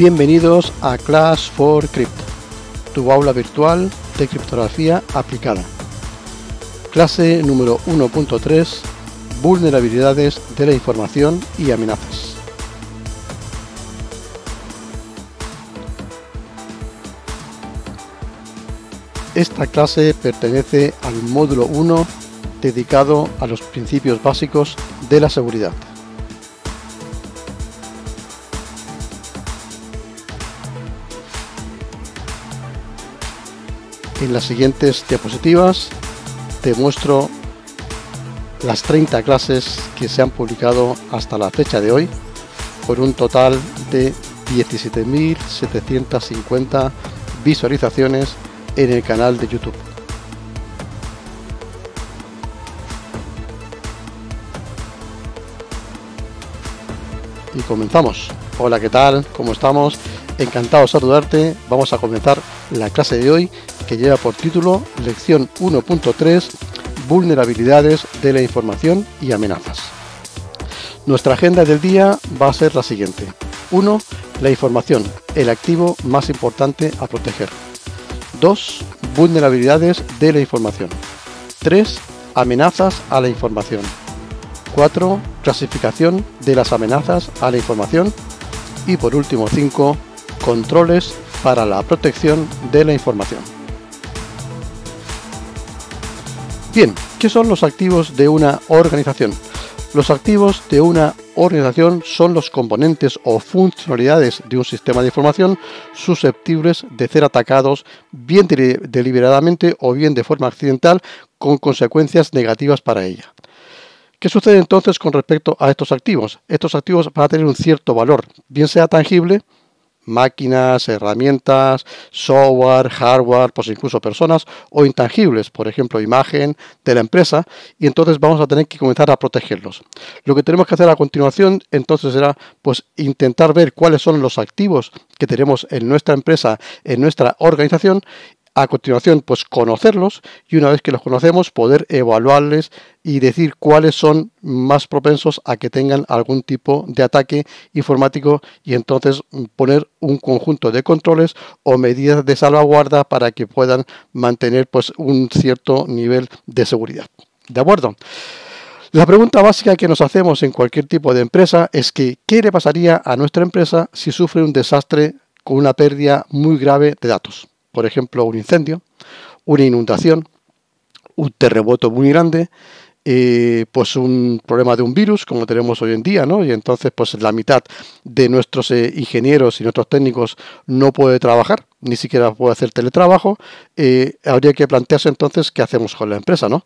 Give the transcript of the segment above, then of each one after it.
Bienvenidos a Class for Crypto, tu aula virtual de criptografía aplicada. Clase número 1.3, vulnerabilidades de la información y amenazas. Esta clase pertenece al módulo 1 dedicado a los principios básicos de la seguridad. En las siguientes diapositivas te muestro las 30 clases que se han publicado hasta la fecha de hoy por un total de 17.750 visualizaciones en el canal de YouTube. Y comenzamos. Hola, ¿qué tal? ¿Cómo estamos? Encantado de saludarte. Vamos a comenzar la clase de hoy que lleva por título Lección 1.3 Vulnerabilidades de la información y amenazas. Nuestra agenda del día va a ser la siguiente. 1. La información, el activo más importante a proteger. 2. Vulnerabilidades de la información. 3. Amenazas a la información. 4. Clasificación de las amenazas a la información. Y por último 5. Controles para la protección de la información. Bien, ¿qué son los activos de una organización? Los activos de una organización son los componentes o funcionalidades de un sistema de información susceptibles de ser atacados bien deliberadamente o bien de forma accidental con consecuencias negativas para ella. ¿Qué sucede entonces con respecto a estos activos? Estos activos van a tener un cierto valor, bien sea tangible, máquinas, herramientas, software, hardware, pues incluso personas o intangibles, por ejemplo, imagen de la empresa, y entonces vamos a tener que comenzar a protegerlos. Lo que tenemos que hacer a continuación entonces será pues intentar ver cuáles son los activos que tenemos en nuestra empresa, en nuestra organización a continuación, pues conocerlos y una vez que los conocemos, poder evaluarles y decir cuáles son más propensos a que tengan algún tipo de ataque informático y entonces poner un conjunto de controles o medidas de salvaguarda para que puedan mantener pues un cierto nivel de seguridad. ¿De acuerdo? La pregunta básica que nos hacemos en cualquier tipo de empresa es que ¿qué le pasaría a nuestra empresa si sufre un desastre con una pérdida muy grave de datos? por ejemplo, un incendio, una inundación, un terremoto muy grande, eh, pues un problema de un virus como tenemos hoy en día, ¿no? Y entonces pues la mitad de nuestros eh, ingenieros y nuestros técnicos no puede trabajar ni siquiera puede hacer teletrabajo, eh, habría que plantearse entonces qué hacemos con la empresa, ¿no?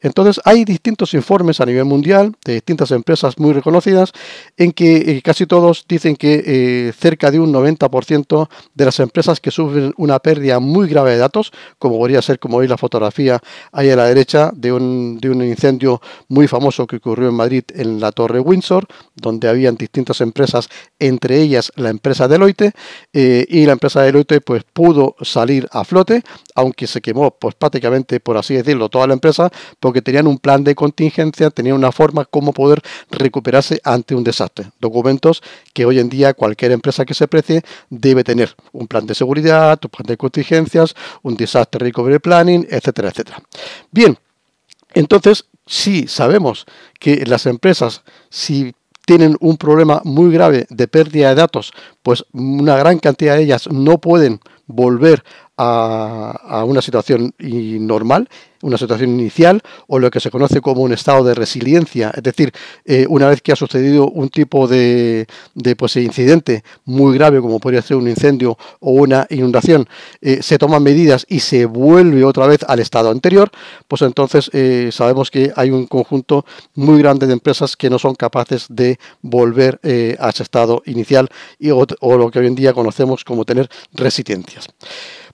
Entonces hay distintos informes a nivel mundial de distintas empresas muy reconocidas en que eh, casi todos dicen que eh, cerca de un 90% de las empresas que sufren una pérdida muy grave de datos, como podría ser como veis la fotografía ahí a la derecha de un, de un incendio muy famoso que ocurrió en Madrid en la Torre Windsor, donde habían distintas empresas, entre ellas la empresa Deloitte, y la empresa Deloitte pues pudo salir a flote, aunque se quemó pues prácticamente, por así decirlo, toda la empresa, porque tenían un plan de contingencia, tenían una forma como poder recuperarse ante un desastre. Documentos que hoy en día cualquier empresa que se precie debe tener. Un plan de seguridad, un plan de contingencias, un disaster recovery planning, etcétera, etcétera. Bien, entonces, si sí, sabemos que las empresas, si tienen un problema muy grave de pérdida de datos, pues una gran cantidad de ellas no pueden volver a, una situación normal, una situación inicial o lo que se conoce como un estado de resiliencia, es decir, eh, una vez que ha sucedido un tipo de, pues, incidente muy grave como podría ser un incendio o una inundación, eh, se toman medidas y se vuelve otra vez al estado anterior, pues entonces eh, sabemos que hay un conjunto muy grande de empresas que no son capaces de volver a ese estado inicial y, o, lo que hoy en día conocemos como tener resiliencias.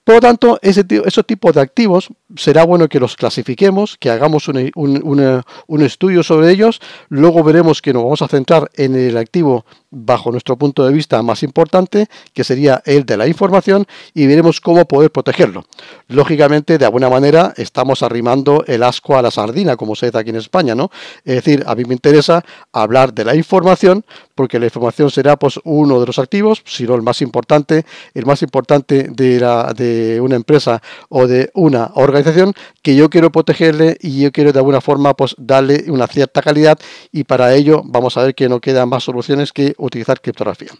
Por lo tanto, ese, esos tipos de activos será bueno que los clasifiquemos, que hagamos un, estudio sobre ellos. Luego veremos que nos vamos a centrar en el activo bajo nuestro punto de vista más importante, que sería el de la información, y veremos cómo poder protegerlo. Lógicamente, de alguna manera, estamos arrimando el asco a la sardina, como se dice aquí en España, ¿no? Es decir, a mí me interesa hablar de la información, porque la información será pues uno de los activos, si no el más importante, el más importante de la... De una empresa o de una organización que yo quiero protegerle y yo quiero de alguna forma pues darle una cierta calidad y para ello vamos a ver que no quedan más soluciones que utilizar criptografía.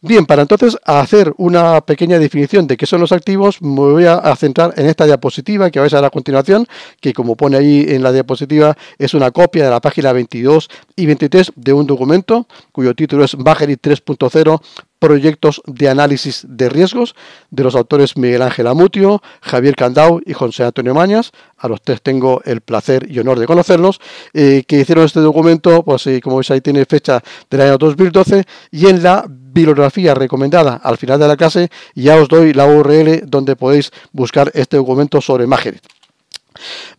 Bien, para entonces hacer una pequeña definición de qué son los activos, me voy a centrar en esta diapositiva que vais a ver a continuación, que como pone ahí en la diapositiva es una copia de la página 22 y 23 de un documento cuyo título es y 3.0 proyectos de análisis de riesgos de los autores Miguel Ángel Amutio, Javier Candau y José Antonio Mañas, a los tres tengo el placer y honor de conocerlos, eh, que hicieron este documento, pues eh, como veis ahí tiene fecha del año 2012, y en la bibliografía recomendada al final de la clase ya os doy la URL donde podéis buscar este documento sobre mágenes.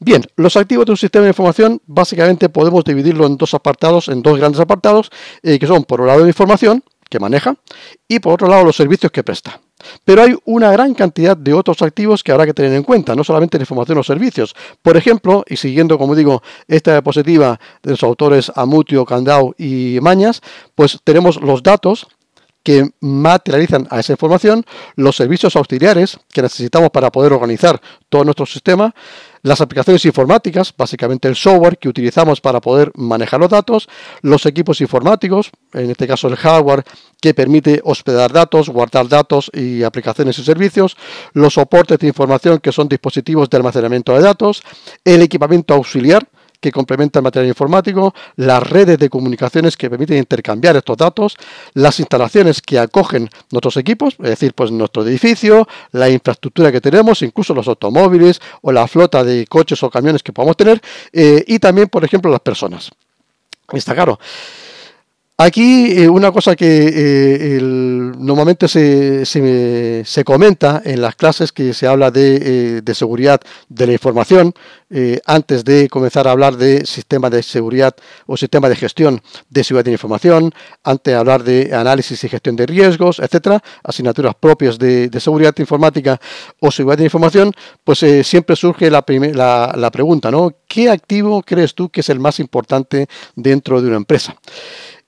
Bien, los activos de un sistema de información básicamente podemos dividirlo en dos apartados, en dos grandes apartados, eh, que son por un lado la información que maneja y por otro lado los servicios que presta. Pero hay una gran cantidad de otros activos que habrá que tener en cuenta, no solamente la información o servicios. Por ejemplo, y siguiendo, como digo, esta diapositiva de los autores Amutio, Candau y Mañas, pues tenemos los datos que materializan a esa información, los servicios auxiliares que necesitamos para poder organizar todo nuestro sistema, las aplicaciones informáticas, básicamente el software que utilizamos para poder manejar los datos, los equipos informáticos, en este caso el hardware que permite hospedar datos, guardar datos y aplicaciones y servicios, los soportes de información que son dispositivos de almacenamiento de datos, el equipamiento auxiliar, que complementa el material informático, las redes de comunicaciones que permiten intercambiar estos datos, las instalaciones que acogen nuestros equipos, es decir, pues nuestro edificio, la infraestructura que tenemos, incluso los automóviles o la flota de coches o camiones que podamos tener, eh, y también, por ejemplo, las personas. Está claro. Aquí eh, una cosa que eh, normalmente se, comenta en las clases que se habla de, eh, seguridad de la información, antes de comenzar a hablar de sistema de seguridad o sistema de gestión de seguridad de información, antes de hablar de análisis y gestión de riesgos, etcétera, asignaturas propias de, seguridad informática o seguridad de información, pues siempre surge la, la, la pregunta, ¿no? ¿Qué activo crees tú que es el más importante dentro de una empresa?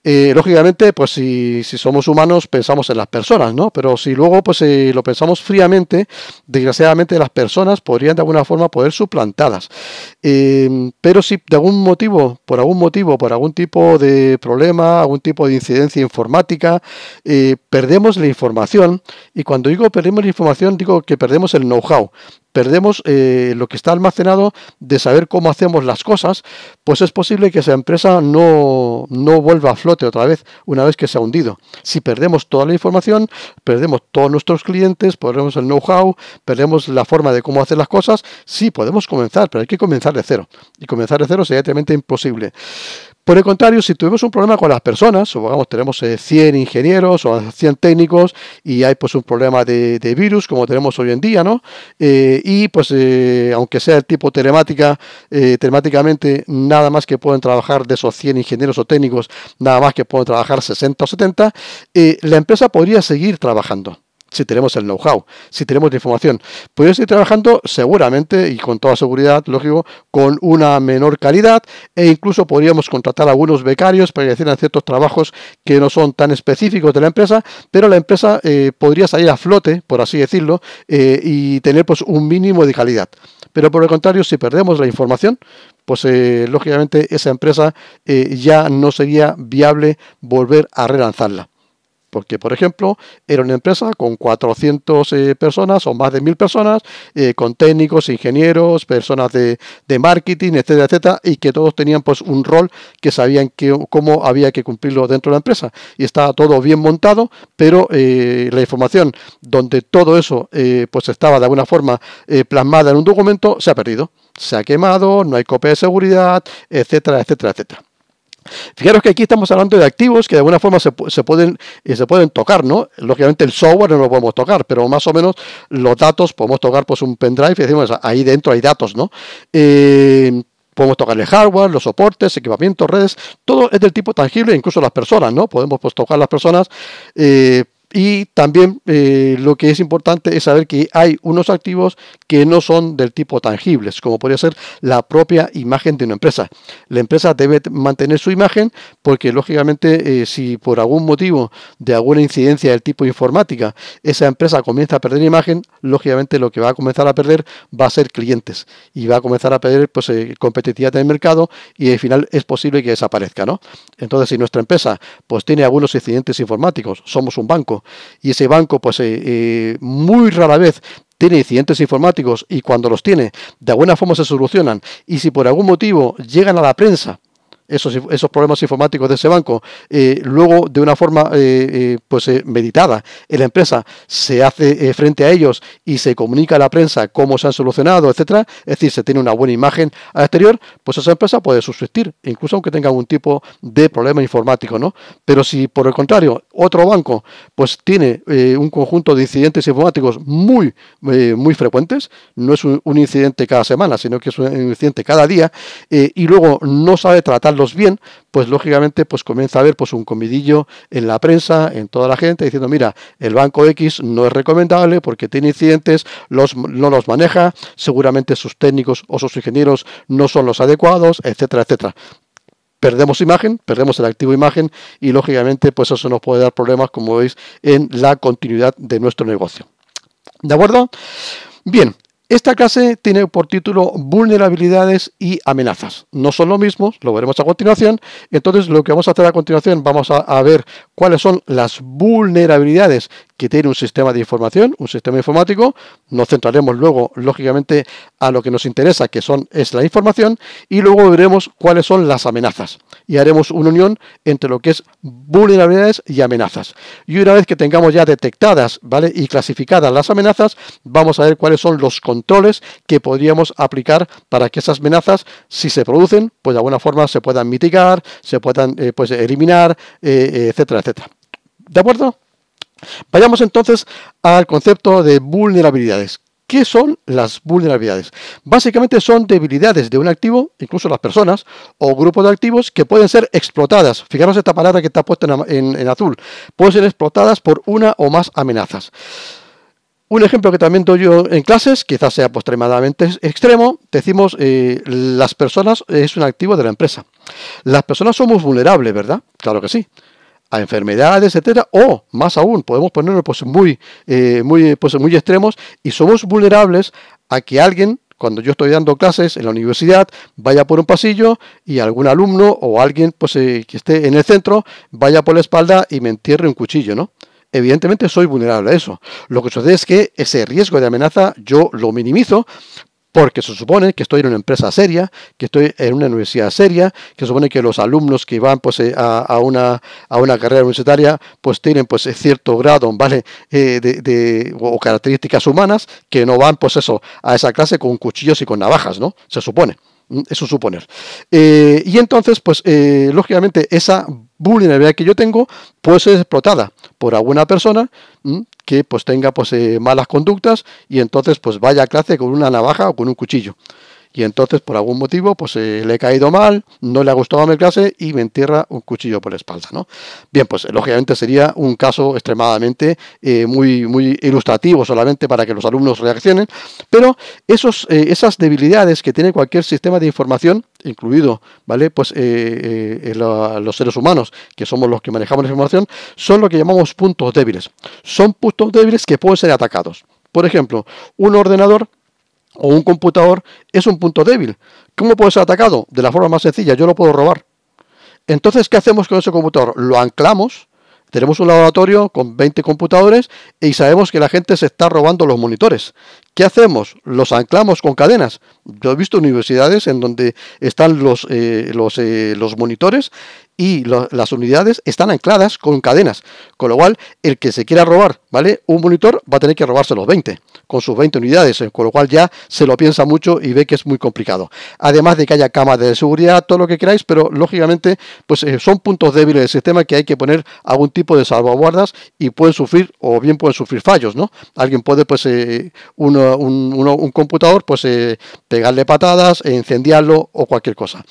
Eh, lógicamente, pues si, somos humanos pensamos en las personas, ¿no? Pero si luego pues eh, lo pensamos fríamente, desgraciadamente las personas podrían de alguna forma poder suplantadas. Eh, pero si de algún motivo, por algún motivo, por algún tipo de problema, algún tipo de incidencia informática, perdemos la información. Y cuando digo perdemos la información, digo que perdemos el know-how, perdemos eh, lo que está almacenado de saber cómo hacemos las cosas, pues es posible que esa empresa no, no, vuelva a flote otra vez una vez que se ha hundido. Si perdemos toda la información, perdemos todos nuestros clientes, perdemos el know-how, perdemos la forma de cómo hacer las cosas, sí podemos comenzar, pero hay que comenzar de cero. Y comenzar de cero sería realmente imposible. Por el contrario, si tuvimos un problema con las personas, supongamos tenemos 100 eh, ingenieros o 100 técnicos y hay pues un problema de, virus como tenemos hoy en día, ¿no? Eh, y pues eh, aunque sea el tipo telemática, telemáticamente nada más que pueden trabajar de esos 100 ingenieros o técnicos, nada más que pueden trabajar 60 o 70, la empresa podría seguir trabajando si tenemos el know-how, si tenemos la información. Podríamos ir trabajando seguramente y con toda seguridad, lógico, con una menor calidad e incluso podríamos contratar a algunos becarios para que hicieran ciertos trabajos que no son tan específicos de la empresa, pero la empresa eh, podría salir a flote, por así decirlo, eh, y tener pues un mínimo de calidad. Pero por el contrario, si perdemos la información, pues eh, lógicamente esa empresa ya no sería viable volver a relanzarla. Porque, por ejemplo, era una empresa con 400 eh, personas o más de 1000 personas, eh, con técnicos, ingenieros, personas de, marketing, etcétera, etcétera, y que todos tenían pues un rol que sabían que, cómo había que cumplirlo dentro de la empresa. Y estaba todo bien montado, pero eh, la información donde todo eso pues estaba de alguna forma plasmada en un documento se ha perdido. Se ha quemado, no hay copia de seguridad, etcétera, etcétera, etcétera. Fijaros que aquí estamos hablando de activos que de alguna forma se, pueden, eh, se pueden tocar, ¿no? Lógicamente el software no lo podemos tocar, pero más o menos los datos podemos tocar pues un pendrive y decimos, ahí dentro hay datos, ¿no? Eh, podemos tocar el hardware, los soportes, equipamientos, redes, todo es del tipo tangible, incluso las personas, ¿no? Podemos pues, tocar las personas, eh, y también eh, lo que es importante es saber que hay unos activos que no son del tipo tangibles, como podría ser la propia imagen de una empresa. La empresa debe mantener su imagen porque, lógicamente, eh, si por algún motivo de alguna incidencia del tipo informática esa empresa comienza a perder imagen, lógicamente lo que va a comenzar a perder va a ser clientes y va a comenzar a perder pues, eh, competitividad en el mercado y al final es posible que desaparezca. ¿no? Entonces, si nuestra empresa pues, tiene algunos incidentes informáticos, somos un banco, y ese banco, pues eh, eh, muy rara vez tiene incidentes informáticos y cuando los tiene, de alguna forma se solucionan. Y si por algún motivo llegan a la prensa esos, problemas informáticos de ese banco, eh, luego de una forma eh, eh, pues meditada en la empresa se hace frente a ellos y se comunica a la prensa cómo se han solucionado, etcétera, es decir, se tiene una buena imagen al exterior, pues esa empresa puede subsistir, incluso aunque tenga algún tipo de problema informático, ¿no? Pero si por el contrario otro banco pues tiene un conjunto de incidentes informáticos muy muy frecuentes, no es un, incidente cada semana, sino que es un incidente cada día y luego no sabe tratar los bien, pues lógicamente pues comienza a haber pues un comidillo en la prensa, en toda la gente, diciendo, mira, el banco X no es recomendable porque tiene incidentes, los, no los maneja, seguramente sus técnicos o sus ingenieros no son los adecuados, etcétera, etcétera perdemos imagen, perdemos el activo imagen y lógicamente pues eso nos puede dar problemas como veis en la continuidad de nuestro negocio. ¿De acuerdo? Bien, esta clase tiene por título vulnerabilidades y amenazas. No son lo mismo, lo veremos a continuación. Entonces lo que vamos a hacer a continuación, vamos a, a ver cuáles son las vulnerabilidades que tiene un sistema de información, un sistema informático. Nos centraremos luego, lógicamente, a lo que nos interesa, que son, es la información, y luego veremos cuáles son las amenazas. Y haremos una unión entre lo que es vulnerabilidades y amenazas. Y una vez que tengamos ya detectadas ¿vale? y clasificadas las amenazas, vamos a ver cuáles son los controles que podríamos aplicar para que esas amenazas, si se producen, pues de alguna forma se puedan mitigar, se puedan eh, pues eliminar, eh, etcétera, etcétera. ¿De acuerdo? Vayamos entonces al concepto de vulnerabilidades. ¿Qué son las vulnerabilidades? Básicamente son debilidades de un activo, incluso las personas o grupos de activos, que pueden ser explotadas. Fijaros esta palabra que está puesta en, azul. Pueden ser explotadas por una o más amenazas. Un ejemplo que también doy yo en clases, quizás sea extremadamente extremo, decimos eh, las personas es un activo de la empresa. Las personas somos vulnerables, ¿verdad? Claro que sí a enfermedades, etcétera, o más aún, podemos ponernos pues, muy, eh, muy, pues, muy extremos y somos vulnerables a que alguien cuando yo estoy dando clases en la universidad, vaya por un pasillo y algún alumno o alguien pues, eh, que esté en el centro vaya por la espalda y me entierre un cuchillo, ¿no? Evidentemente soy vulnerable a eso. Lo que sucede es que ese riesgo de amenaza yo lo minimizo porque se supone que estoy en una empresa seria, que estoy en una universidad seria, que se supone que los alumnos que van pues, eh, a, una, a una carrera universitaria pues tienen pues eh, cierto grado, ¿vale? Eh, de, o características humanas que no van pues eso, a esa clase con cuchillos y con navajas, ¿no? Se supone. Mm, eso suponer. y entonces, pues, lógicamente, esa vulnerabilidad que yo tengo pues ser explotada por alguna persona mm, que pues tenga pues eh, malas conductas y entonces pues vaya a clase con una navaja o con un cuchillo y entonces por algún motivo pues eh, le he caído mal, no le ha gustado mi clase y me entierra un cuchillo por la espalda, ¿no? Bien, pues lógicamente sería un caso extremadamente eh, muy, muy ilustrativo solamente para que los alumnos reaccionen, pero esos, eh, esas debilidades que tiene cualquier sistema de información, incluido, ¿vale? Pues ah, los seres humanos, que somos los que manejamos la información, son lo que llamamos puntos débiles. Son puntos débiles que pueden ser atacados. Por ejemplo, un ordenador o un computador es un punto débil. ¿Cómo puede ser atacado? De la forma más sencilla, yo lo puedo robar. Entonces, ¿qué hacemos con ese computador? Lo anclamos, tenemos un laboratorio con 20 computadores y sabemos que la gente se está robando los monitores. ¿Qué hacemos? Los anclamos con cadenas. Yo he visto universidades en donde están los, eh, los, eh, los monitores y las unidades están ancladas con cadenas, con lo cual el que se quiera robar, ¿vale? Un monitor va a tener que robarse los 20, con sus 20 unidades, eh, con lo cual ya se lo piensa mucho y ve que es muy complicado. Además de que haya camas de seguridad, todo lo que queráis, pero lógicamente pues eh, son puntos débiles del sistema que hay que poner algún tipo de salvaguardas y pueden sufrir o bien pueden sufrir fallos, ¿no? Alguien puede pues eh, uno, un, computador pues pegarle patadas, e incendiarlo o cualquier cosa.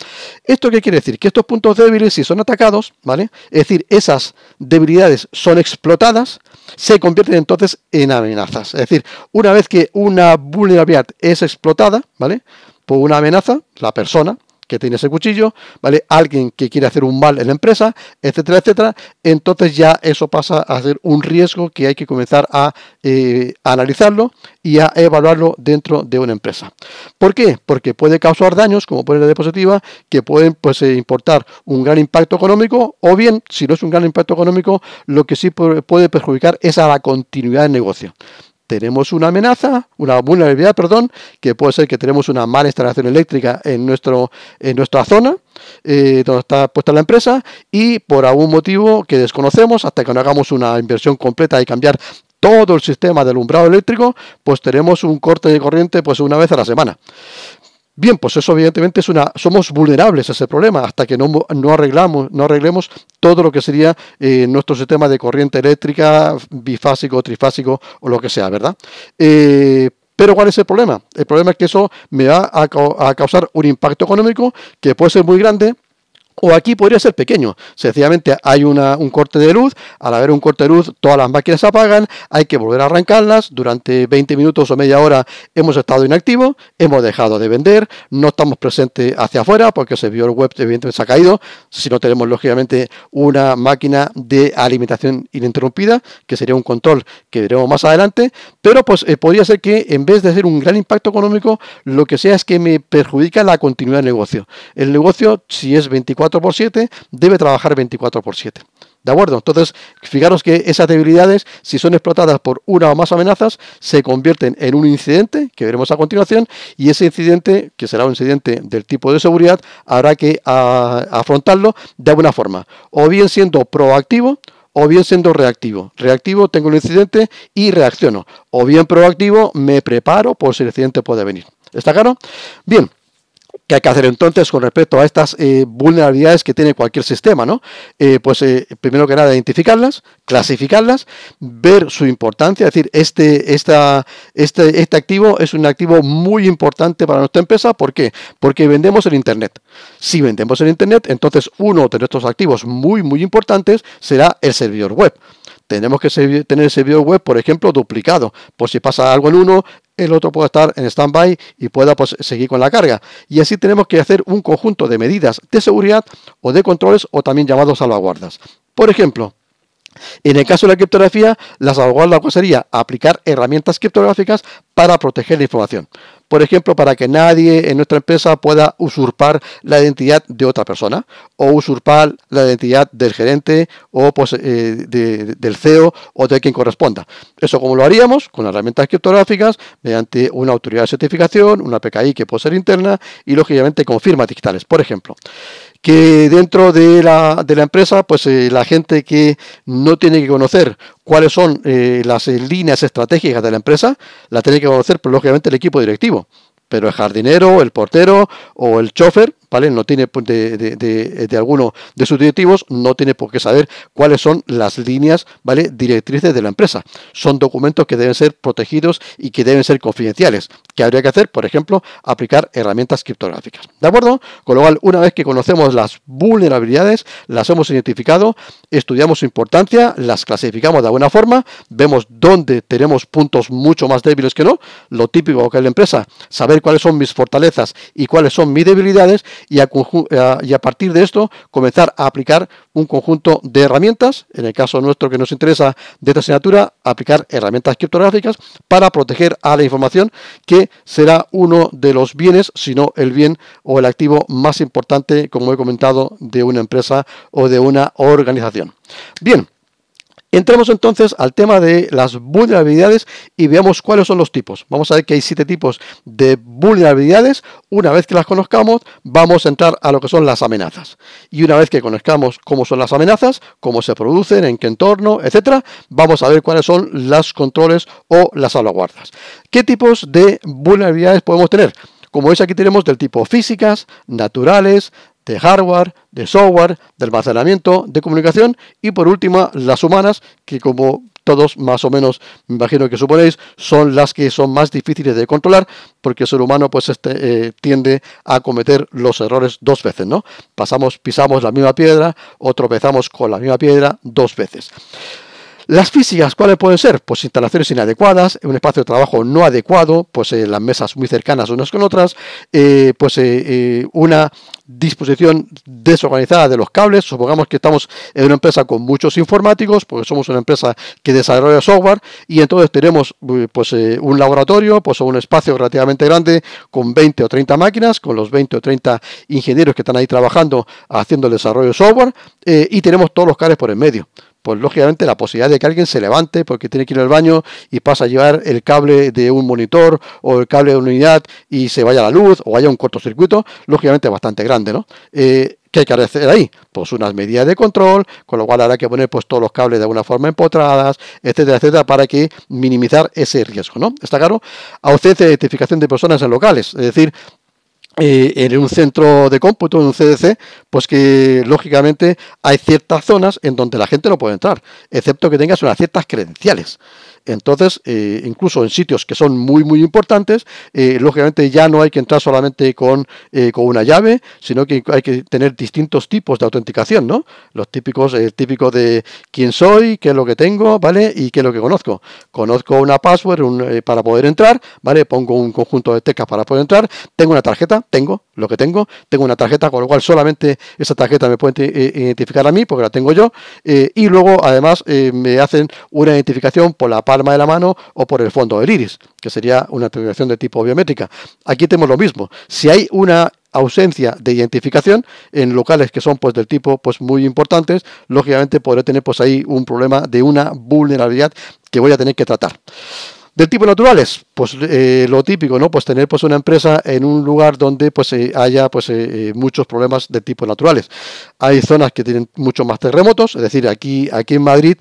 ¿Esto qué quiere decir? Que estos puntos débiles, si son atacados, ¿vale? Es decir, esas debilidades son explotadas, se convierten entonces en amenazas. Es decir, una vez que una vulnerabilidad es explotada, ¿vale? Por una amenaza, la persona, que tiene ese cuchillo, ¿vale? Alguien que quiere hacer un mal en la empresa, etcétera, etcétera. Entonces ya eso pasa a ser un riesgo que hay que comenzar a, eh, analizarlo y a evaluarlo dentro de una empresa. ¿Por qué? Porque puede causar daños, como pone la diapositiva, que pueden pues, eh, importar un gran impacto económico o bien, si no es un gran impacto económico, lo que sí puede perjudicar es a la continuidad del negocio tenemos una amenaza, una vulnerabilidad, perdón, que puede ser que tenemos una mala instalación eléctrica en, nuestro, en nuestra zona eh, donde está puesta la empresa y por algún motivo que desconocemos hasta que no hagamos una inversión completa y cambiar todo el sistema de alumbrado eléctrico, pues tenemos un corte de corriente pues una vez a la semana. Bien, pues eso evidentemente es una, somos vulnerables a ese problema hasta que no, arreglamos, no arreglemos todo lo que sería eh, nuestro sistema de corriente eléctrica, bifásico, trifásico o lo que sea, ¿verdad? Eh, pero ¿cuál es el problema? El problema es que eso me va a, a causar un impacto económico que puede ser muy grande, o aquí podría ser pequeño. Sencillamente hay un corte de luz. Al haber un corte de luz, todas las máquinas se apagan. Hay que volver a arrancarlas. Durante 20 minutos o media hora hemos estado inactivos. Hemos dejado de vender. No estamos presentes hacia afuera porque se vio el servidor web evidentemente se ha caído. Si no tenemos, lógicamente, una máquina de alimentación ininterrumpida, que sería un control que veremos más adelante. Pero pues eh, podría ser que en vez de ser un gran impacto económico, lo que sea es que me perjudica la continuidad del negocio. El negocio, si es 24 por 7 debe trabajar 24 por 7. ¿De acuerdo? Entonces, fijaros que esas debilidades, si son explotadas por una o más amenazas, se convierten en un incidente, que veremos a continuación, y ese incidente, que será un incidente del tipo de seguridad, habrá que ah, afrontarlo de alguna forma, o bien siendo proactivo, o bien siendo reactivo. Reactivo, tengo un incidente y reacciono. O bien proactivo, me preparo por si el incidente puede venir. ¿Está claro? Bien, ¿Qué hay que hacer entonces con respecto a estas eh, vulnerabilidades que tiene cualquier sistema? ¿no? Eh, pues eh, primero que nada, identificarlas, clasificarlas, ver su importancia, es decir, este, esta, este, este activo es un activo muy importante para nuestra empresa. ¿Por qué? Porque vendemos el Internet. Si vendemos el Internet, entonces uno de nuestros activos muy, muy importantes será el servidor web. Tenemos que tener el servidor web, por ejemplo, duplicado. Por si pasa algo en uno, el otro puede estar en stand-by y pueda pues, seguir con la carga. Y así tenemos que hacer un conjunto de medidas de seguridad o de controles o también llamados salvaguardas. Por ejemplo, en el caso de la criptografía, la salvaguarda pues, sería aplicar herramientas criptográficas para proteger la información por ejemplo, para que nadie en nuestra empresa pueda usurpar la identidad de otra persona o usurpar la identidad del gerente o pues, eh, del CEO o de quien corresponda. Eso como lo haríamos con las herramientas criptográficas mediante una autoridad de certificación, una PKI que puede ser interna y lógicamente con firmas digitales, por ejemplo. Que dentro de la, de la empresa, pues eh, la gente que no tiene que conocer cuáles son eh, las líneas estratégicas de la empresa, la tiene que conocer, pues, lógicamente, el equipo directivo pero el jardinero, el portero o el chofer ¿vale? No tiene de, alguno de sus directivos, no tiene por qué saber cuáles son las líneas, ¿vale? Directrices de la empresa. Son documentos que deben ser protegidos y que deben ser confidenciales. ¿Qué habría que hacer? Por ejemplo, aplicar herramientas criptográficas. ¿De acuerdo? Con lo cual, una vez que conocemos las vulnerabilidades, las hemos identificado, estudiamos su importancia, las clasificamos de alguna forma, vemos dónde tenemos puntos mucho más débiles que no, lo típico que es la empresa, saber cuáles son mis fortalezas y cuáles son mis debilidades y a, partir de esto comenzar a aplicar un conjunto de herramientas, en el caso nuestro que nos interesa de esta asignatura, aplicar herramientas criptográficas para proteger a la información que será uno de los bienes, si no el bien o el activo más importante, como he comentado, de una empresa o de una organización. Bien, Entremos entonces al tema de las vulnerabilidades y veamos cuáles son los tipos. Vamos a ver que hay siete tipos de vulnerabilidades. Una vez que las conozcamos, vamos a entrar a lo que son las amenazas. Y una vez que conozcamos cómo son las amenazas, cómo se producen, en qué entorno, etcétera, vamos a ver cuáles son los controles o las salvaguardas. ¿Qué tipos de vulnerabilidades podemos tener? Como veis aquí tenemos del tipo físicas, naturales, de hardware, de software, de almacenamiento, de comunicación y por último las humanas, que como todos más o menos, me imagino que suponéis, son las que son más difíciles de controlar, porque el ser humano pues este, eh, tiende a cometer los errores dos veces, ¿no? Pasamos, pisamos la misma piedra o tropezamos con la misma piedra dos veces. Las físicas, ¿cuáles pueden ser? Pues instalaciones inadecuadas, un espacio de trabajo no adecuado, pues eh, las mesas muy cercanas unas con otras, eh, pues eh, una disposición desorganizada de los cables, supongamos que estamos en una empresa con muchos informáticos, porque somos una empresa que desarrolla software, y entonces tenemos pues, un laboratorio, pues un espacio relativamente grande con 20 o 30 máquinas, con los 20 o 30 ingenieros que están ahí trabajando haciendo el desarrollo de software, y tenemos todos los cables por el medio pues lógicamente la posibilidad de que alguien se levante porque tiene que ir al baño y pasa a llevar el cable de un monitor o el cable de una unidad y se vaya la luz o haya un cortocircuito, lógicamente es bastante grande, ¿no? Eh, ¿Qué hay que hacer ahí? Pues unas medidas de control, con lo cual habrá que poner pues todos los cables de alguna forma empotradas, etcétera, etcétera, para que minimizar ese riesgo, ¿no? ¿Está claro? Ausencia de identificación de personas en locales, es decir, en un centro de cómputo, en un CDC, pues que lógicamente hay ciertas zonas en donde la gente no puede entrar, excepto que tengas unas ciertas credenciales. Entonces, eh, incluso en sitios que son muy, muy importantes, eh, lógicamente ya no hay que entrar solamente con, eh, con, una llave, sino que hay que tener distintos tipos de autenticación, ¿no? Los típicos, el típico de quién soy, qué es lo que tengo, ¿vale? Y qué es lo que conozco. Conozco una password para poder entrar, ¿vale? Pongo un conjunto de teclas para poder entrar. Tengo una tarjeta, tengo lo que tengo. Tengo una tarjeta, con lo cual solamente esa tarjeta me puede identificar a mí, porque la tengo yo. y luego, además, me hacen una identificación por la parte palma de la mano o por el fondo del iris, que sería una atribución de tipo biométrica. Aquí tenemos lo mismo. Si hay una ausencia de identificación en locales que son pues del tipo pues muy importantes, lógicamente podré tener pues ahí un problema de una vulnerabilidad que voy a tener que tratar. ¿Del tipo naturales, pues eh, lo típico, ¿no? Pues tener pues una empresa en un lugar donde pues eh, haya pues eh, muchos problemas de tipo naturales. Hay zonas que tienen muchos más terremotos, es decir, aquí, aquí en Madrid,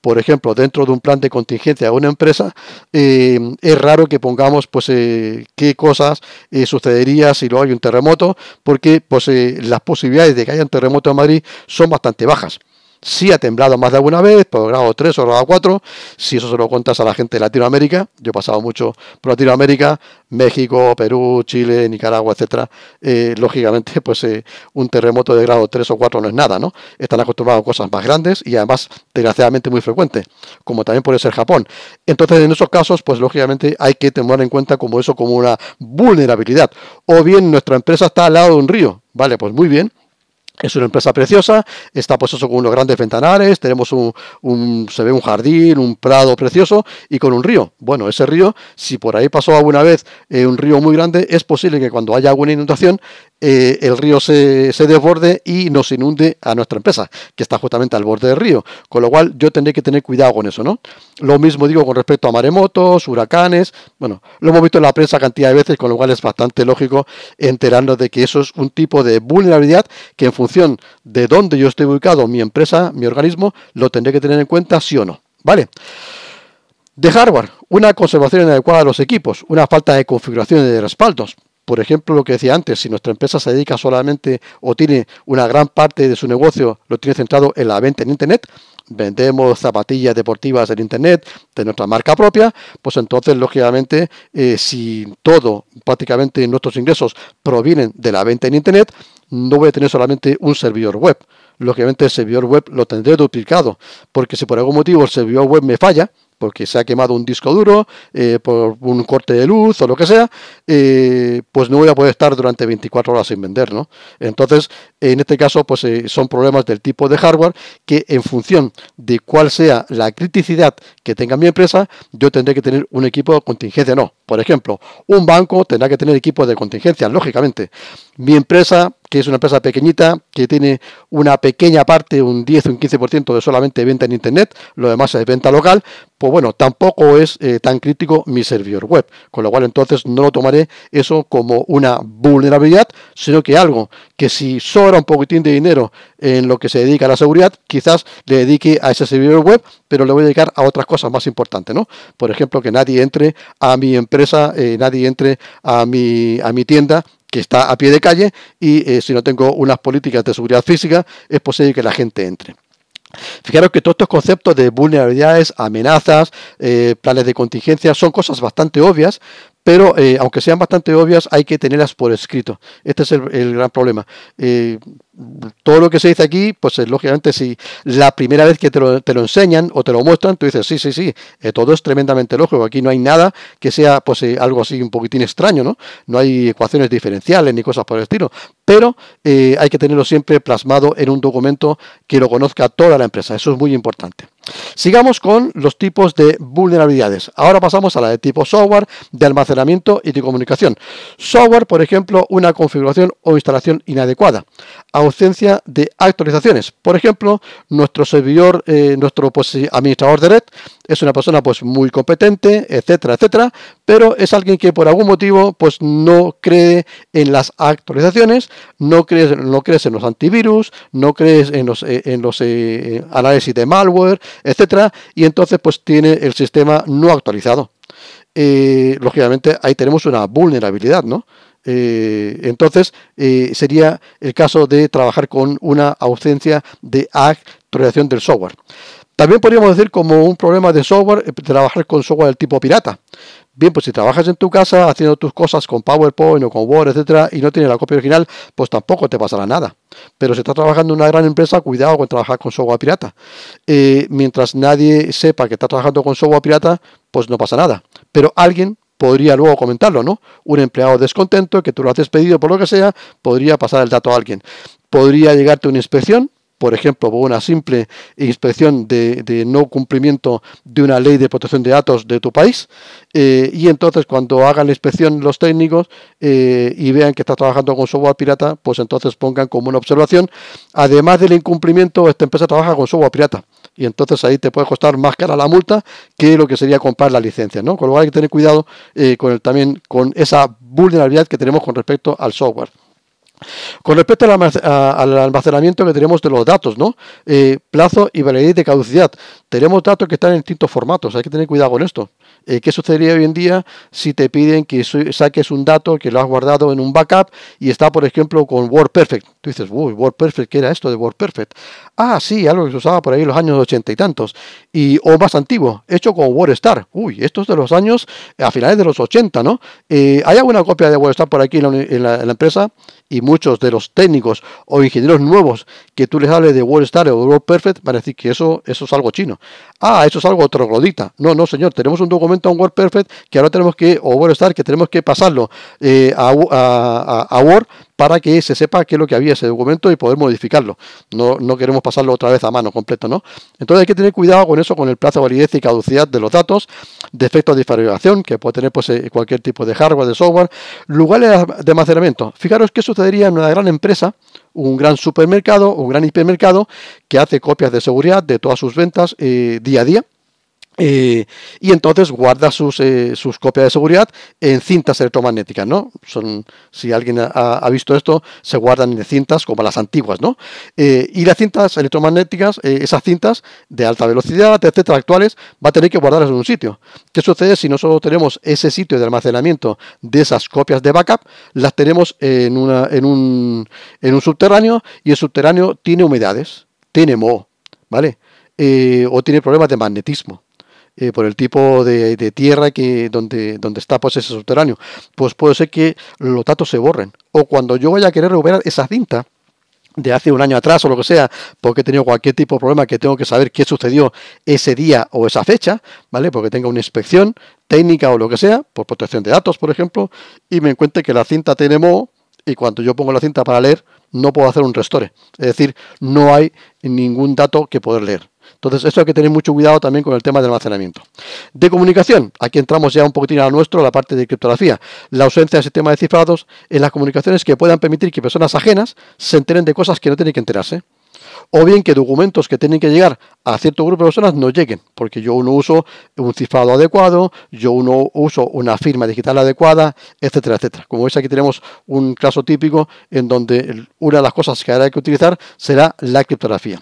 por ejemplo, dentro de un plan de contingencia de una empresa, es raro que pongamos pues qué cosas sucedería si no hay un terremoto, porque pues las posibilidades de que haya un terremoto en Madrid son bastante bajas. Si ha temblado más de alguna vez, por grado 3 o grado 4. Si eso se lo cuentas a la gente de Latinoamérica, yo he pasado mucho por Latinoamérica, México, Perú, Chile, Nicaragua, etcétera. Eh, lógicamente, pues eh, un terremoto de grado 3 o 4 no es nada, ¿no? Están acostumbrados a cosas más grandes y además, desgraciadamente, muy frecuentes, como también puede ser Japón. Entonces, en esos casos, pues lógicamente hay que tener en cuenta como eso, como una vulnerabilidad. O bien nuestra empresa está al lado de un río, vale, pues muy bien es una empresa preciosa, está pues con unos grandes ventanales, tenemos un, se ve un jardín, un prado precioso y con un río. Bueno, ese río, si por ahí pasó alguna vez eh, un río muy grande, es posible que cuando haya alguna inundación eh, el río se, se, desborde y nos inunde a nuestra empresa, que está justamente al borde del río. Con lo cual yo tendré que tener cuidado con eso, ¿no? Lo mismo digo con respecto a maremotos, huracanes, bueno, lo hemos visto en la prensa cantidad de veces, con lo cual es bastante lógico enterarnos de que eso es un tipo de vulnerabilidad que en función de dónde yo esté ubicado, mi empresa, mi organismo, lo tendré que tener en cuenta sí o no. ¿Vale? De hardware, una conservación inadecuada de los equipos, una falta de configuración de respaldos, por ejemplo, lo que decía antes, si nuestra empresa se dedica solamente o tiene una gran parte de su negocio, lo tiene centrado en la venta en Internet, vendemos zapatillas deportivas en Internet de nuestra marca propia, pues entonces, lógicamente, eh, si todo, prácticamente nuestros ingresos provienen de la venta en Internet, no voy a tener solamente un servidor web. Lógicamente el servidor web lo tendré duplicado, porque si por algún motivo el servidor web me falla, porque se ha quemado un disco duro, eh, por un corte de luz o lo que sea, eh, pues no voy a poder estar durante 24 horas sin vender, ¿no? Entonces, en este caso, pues eh, son problemas del tipo de hardware que en función de cuál sea la criticidad que tenga mi empresa, yo tendré que tener un equipo de contingencia, no. Por ejemplo, un banco tendrá que tener equipo de contingencia, lógicamente. Mi empresa que es una empresa pequeñita, que tiene una pequeña parte, un 10 o un 15% de solamente venta en Internet, lo demás es venta local, pues bueno, tampoco es eh, tan crítico mi servidor web, con lo cual entonces no lo tomaré eso como una vulnerabilidad, sino que algo que si sobra un poquitín de dinero en lo que se dedica a la seguridad, quizás le dedique a ese servidor web, pero le voy a dedicar a otras cosas más importantes, ¿no? Por ejemplo, que nadie entre a mi empresa, eh, nadie entre a mi, a mi tienda que está a pie de calle y eh, si no tengo unas políticas de seguridad física, es posible que la gente entre. Fijaros que todos estos conceptos de vulnerabilidades, amenazas, eh, planes de contingencia son cosas bastante obvias, pero eh, aunque sean bastante obvias hay que tenerlas por escrito. Este es el, gran problema. Eh, todo lo que se dice aquí, pues lógicamente si la primera vez que te lo, enseñan o te lo muestran, tú dices, sí, sí, sí, eh, todo es tremendamente lógico, aquí no hay nada que sea pues eh, algo así un poquitín extraño, ¿no? No hay ecuaciones diferenciales ni cosas por el estilo, pero eh, hay que tenerlo siempre plasmado en un documento que lo conozca toda la empresa, eso es muy importante. Sigamos con los tipos de vulnerabilidades. Ahora pasamos a la de tipo software, de almacenamiento y de comunicación. Software, por ejemplo, una configuración o instalación inadecuada. A ausencia de actualizaciones. Por ejemplo, nuestro servidor, eh, nuestro pues, administrador de red es una persona pues muy competente, etcétera, etcétera, pero es alguien que por algún motivo pues no cree en las actualizaciones, no crees no cree en los antivirus, no crees en los, eh, en los eh, análisis de malware, etcétera, y entonces pues tiene el sistema no actualizado. lógicamente ahí tenemos una vulnerabilidad, ¿no? Eh, entonces, eh, sería el caso de trabajar con una ausencia de actualización del software. También podríamos decir como un problema de software, eh, trabajar con software del tipo pirata. Bien, pues si trabajas en tu casa haciendo tus cosas con PowerPoint o con Word, etcétera, y no tienes la copia original, pues tampoco te pasará nada. Pero si estás trabajando en una gran empresa, cuidado con trabajar con software pirata. mientras nadie sepa que estás trabajando con software pirata, pues no pasa nada. Pero alguien podría luego comentarlo, ¿no? Un empleado descontento que tú lo has despedido por lo que sea, podría pasar el dato a alguien. Podría llegarte una inspección por ejemplo, por una simple inspección de, no cumplimiento de una ley de protección de datos de tu país. Eh, y entonces, cuando hagan la inspección los técnicos eh, y vean que estás trabajando con software pirata, pues entonces pongan como una observación, además del incumplimiento, esta empresa trabaja con software pirata. Y entonces ahí te puede costar más cara la multa que lo que sería comprar la licencia, ¿no? Con lo cual hay que tener cuidado eh, con también con esa vulnerabilidad que tenemos con respecto al software. Con respecto al, almacenamiento que tenemos de los datos, ¿no? Eh, plazo y validez de caducidad. Tenemos datos que están en distintos formatos, hay que tener cuidado con esto. Eh, ¿Qué sucedería hoy en día si te piden que saques un dato que lo has guardado en un backup y está, por ejemplo, con WordPerfect? Tú dices, uy, WordPerfect, ¿qué era esto de WordPerfect? Ah, sí, algo que se usaba por ahí en los años ochenta y tantos. Y, o más antiguo, hecho con WordStar. Uy, esto es de los años, a finales de los 80, ¿no? Eh, ¿Hay alguna copia de WordStar por aquí en la, empresa? Y muchos de los técnicos o ingenieros nuevos que tú les hables de WordStar o WordPerfect van a decir que eso, eso es algo chino. Ah, eso es algo troglodita. No, no, señor, tenemos un documento en WordPerfect que ahora tenemos que, o WordStar, que tenemos que pasarlo eh, a Word para que se sepa qué es lo que había ese documento y poder modificarlo. No, no queremos pasarlo otra vez a mano completo, ¿no? Entonces hay que tener cuidado con eso, con el plazo de validez y caducidad de los datos, defectos de fabricación que puede tener pues, eh, cualquier tipo de hardware, de software, lugares de almacenamiento. Fijaros qué sucedería en una gran empresa, un gran supermercado, un gran hipermercado que hace copias de seguridad de todas sus ventas eh, día a día eh, y entonces guarda eh, sus, copias de seguridad en cintas electromagnéticas, ¿no? Son, si alguien ha, visto esto, se guardan en cintas como las antiguas, ¿no? Eh, y las cintas electromagnéticas, esas cintas de alta velocidad, etcétera, actuales, va a tener que guardarlas en un sitio. ¿Qué sucede si no solo tenemos ese sitio de almacenamiento de esas copias de backup? Las tenemos en, una, en, un, en un subterráneo y el subterráneo tiene humedades, tiene moho, ¿vale? o tiene problemas de magnetismo. Eh, por el tipo de, tierra que donde, donde está pues, ese subterráneo, pues puede ser que los datos se borren. O cuando yo vaya a querer recuperar esa cinta, de hace un año atrás o lo que sea, porque he tenido cualquier tipo de problema que tengo que saber qué sucedió ese día o esa fecha, ¿vale? Porque tenga una inspección técnica o lo que sea, por protección de datos, por ejemplo, y me encuentre que la cinta tiene mo, y cuando yo pongo la cinta para leer, no puedo hacer un restore. Es decir, no hay ningún dato que poder leer. Entonces, esto hay que tener mucho cuidado también con el tema del almacenamiento. De comunicación, aquí entramos ya un poquitín a nuestro, la parte de criptografía. La ausencia de sistema de cifrados en las comunicaciones que puedan permitir que personas ajenas se enteren de cosas que no tienen que enterarse o bien que documentos que tienen que llegar a cierto grupo de personas no lleguen, porque yo no uso un cifrado adecuado, yo no uso una firma digital adecuada, etcétera, etcétera. Como veis aquí tenemos un caso típico en donde una de las cosas que habrá que utilizar será la criptografía.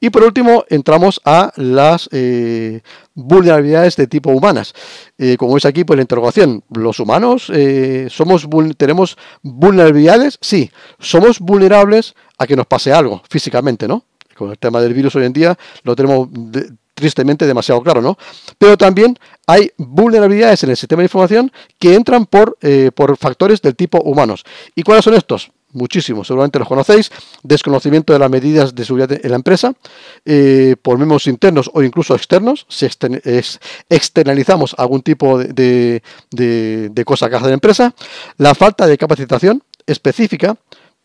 Y por último, entramos a las eh, vulnerabilidades de tipo humanas. Eh, como veis aquí, pues la interrogación, ¿los humanos eh, somos tenemos vulnerabilidades? Sí, somos vulnerables a que nos pase algo físicamente, ¿no? Con el tema del virus hoy en día lo tenemos tristemente demasiado claro, ¿no? Pero también hay vulnerabilidades en el sistema de información que entran por, por factores del tipo humanos. ¿Y cuáles son estos? muchísimo seguramente los conocéis, desconocimiento de las medidas de seguridad en la empresa, eh, por miembros internos o incluso externos, si externalizamos algún tipo de, de, de, de cosa que hace la empresa, la falta de capacitación específica,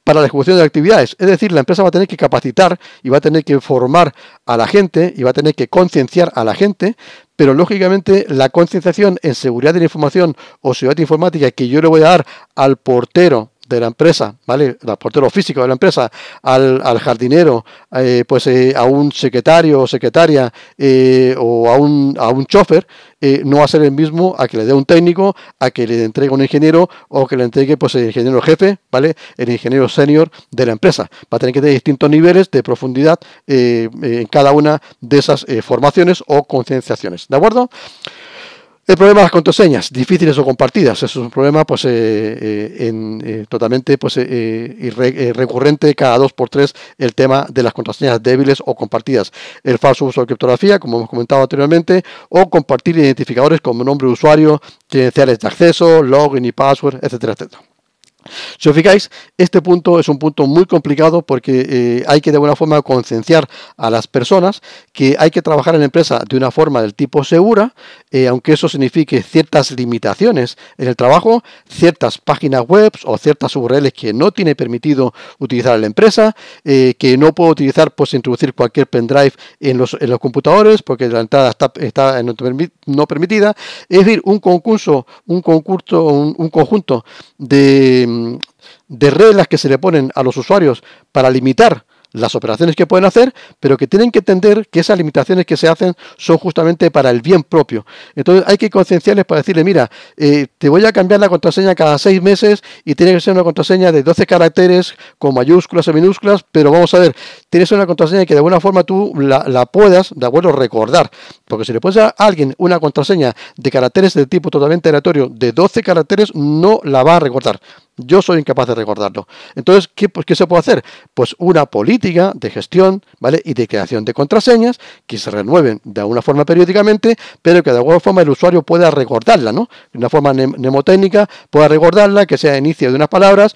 para la ejecución de actividades. Es decir, la empresa va a tener que capacitar y va a tener que formar a la gente y va a tener que concienciar a la gente, pero lógicamente la concienciación en seguridad de la información o seguridad informática que yo le voy a dar al portero de la empresa, ¿vale? Los portero físico de la empresa, al, al jardinero, eh, pues eh, a un secretario o secretaria eh, o a un, a un chofer, no va a ser el mismo a que le dé un técnico, a que le entregue un ingeniero o que le entregue pues el ingeniero jefe, ¿vale? El ingeniero senior de la empresa. Va a tener que tener distintos niveles de profundidad en cada una de esas formaciones o concienciaciones, ¿de acuerdo? El problema de las contraseñas, difíciles o compartidas, es un problema pues, eh, eh, eh, totalmente pues, recurrente cada dos por tres el tema de las contraseñas débiles o compartidas. El falso uso de criptografía, como hemos comentado anteriormente, o compartir identificadores como nombre de usuario, credenciales de acceso, login y password, etcétera, etcétera. Si os fijáis, este punto es un punto muy complicado porque hay que de alguna forma concienciar a las personas que hay que trabajar en la empresa de una forma del tipo segura, eh, aunque eso signifique ciertas limitaciones en el trabajo, ciertas páginas web o ciertas URLs que no tiene permitido utilizar la empresa, eh, que no puedo utilizar, pues introducir cualquier pendrive en los, computadores porque la entrada está, eh, no, permitida. Es decir, un concurso, un concurso, un, conjunto de, mm, de reglas que se le ponen a los usuarios para limitar las operaciones que pueden hacer, pero que tienen que entender que esas limitaciones que se hacen son justamente para el bien propio. Entonces hay que concienciarles para decirle, mira, eh, te voy a cambiar la contraseña cada seis meses y tiene que ser una contraseña de 12 caracteres con mayúsculas o minúsculas, pero vamos a ver, tienes una contraseña que de alguna forma tú la, puedas, de acuerdo, recordar. Porque si le pones a alguien una contraseña de caracteres de tipo totalmente aleatorio de 12 caracteres, no la va a recordar. Yo soy incapaz de recordarlo. Entonces, ¿qué, pues, ¿qué, se puede hacer? Pues una política de gestión ¿vale? y de creación de contraseñas que se renueven de alguna forma periódicamente, pero que de alguna forma el usuario pueda recordarla, ¿no? De una forma mnemotécnica, pueda recordarla, que sea inicio de unas palabras,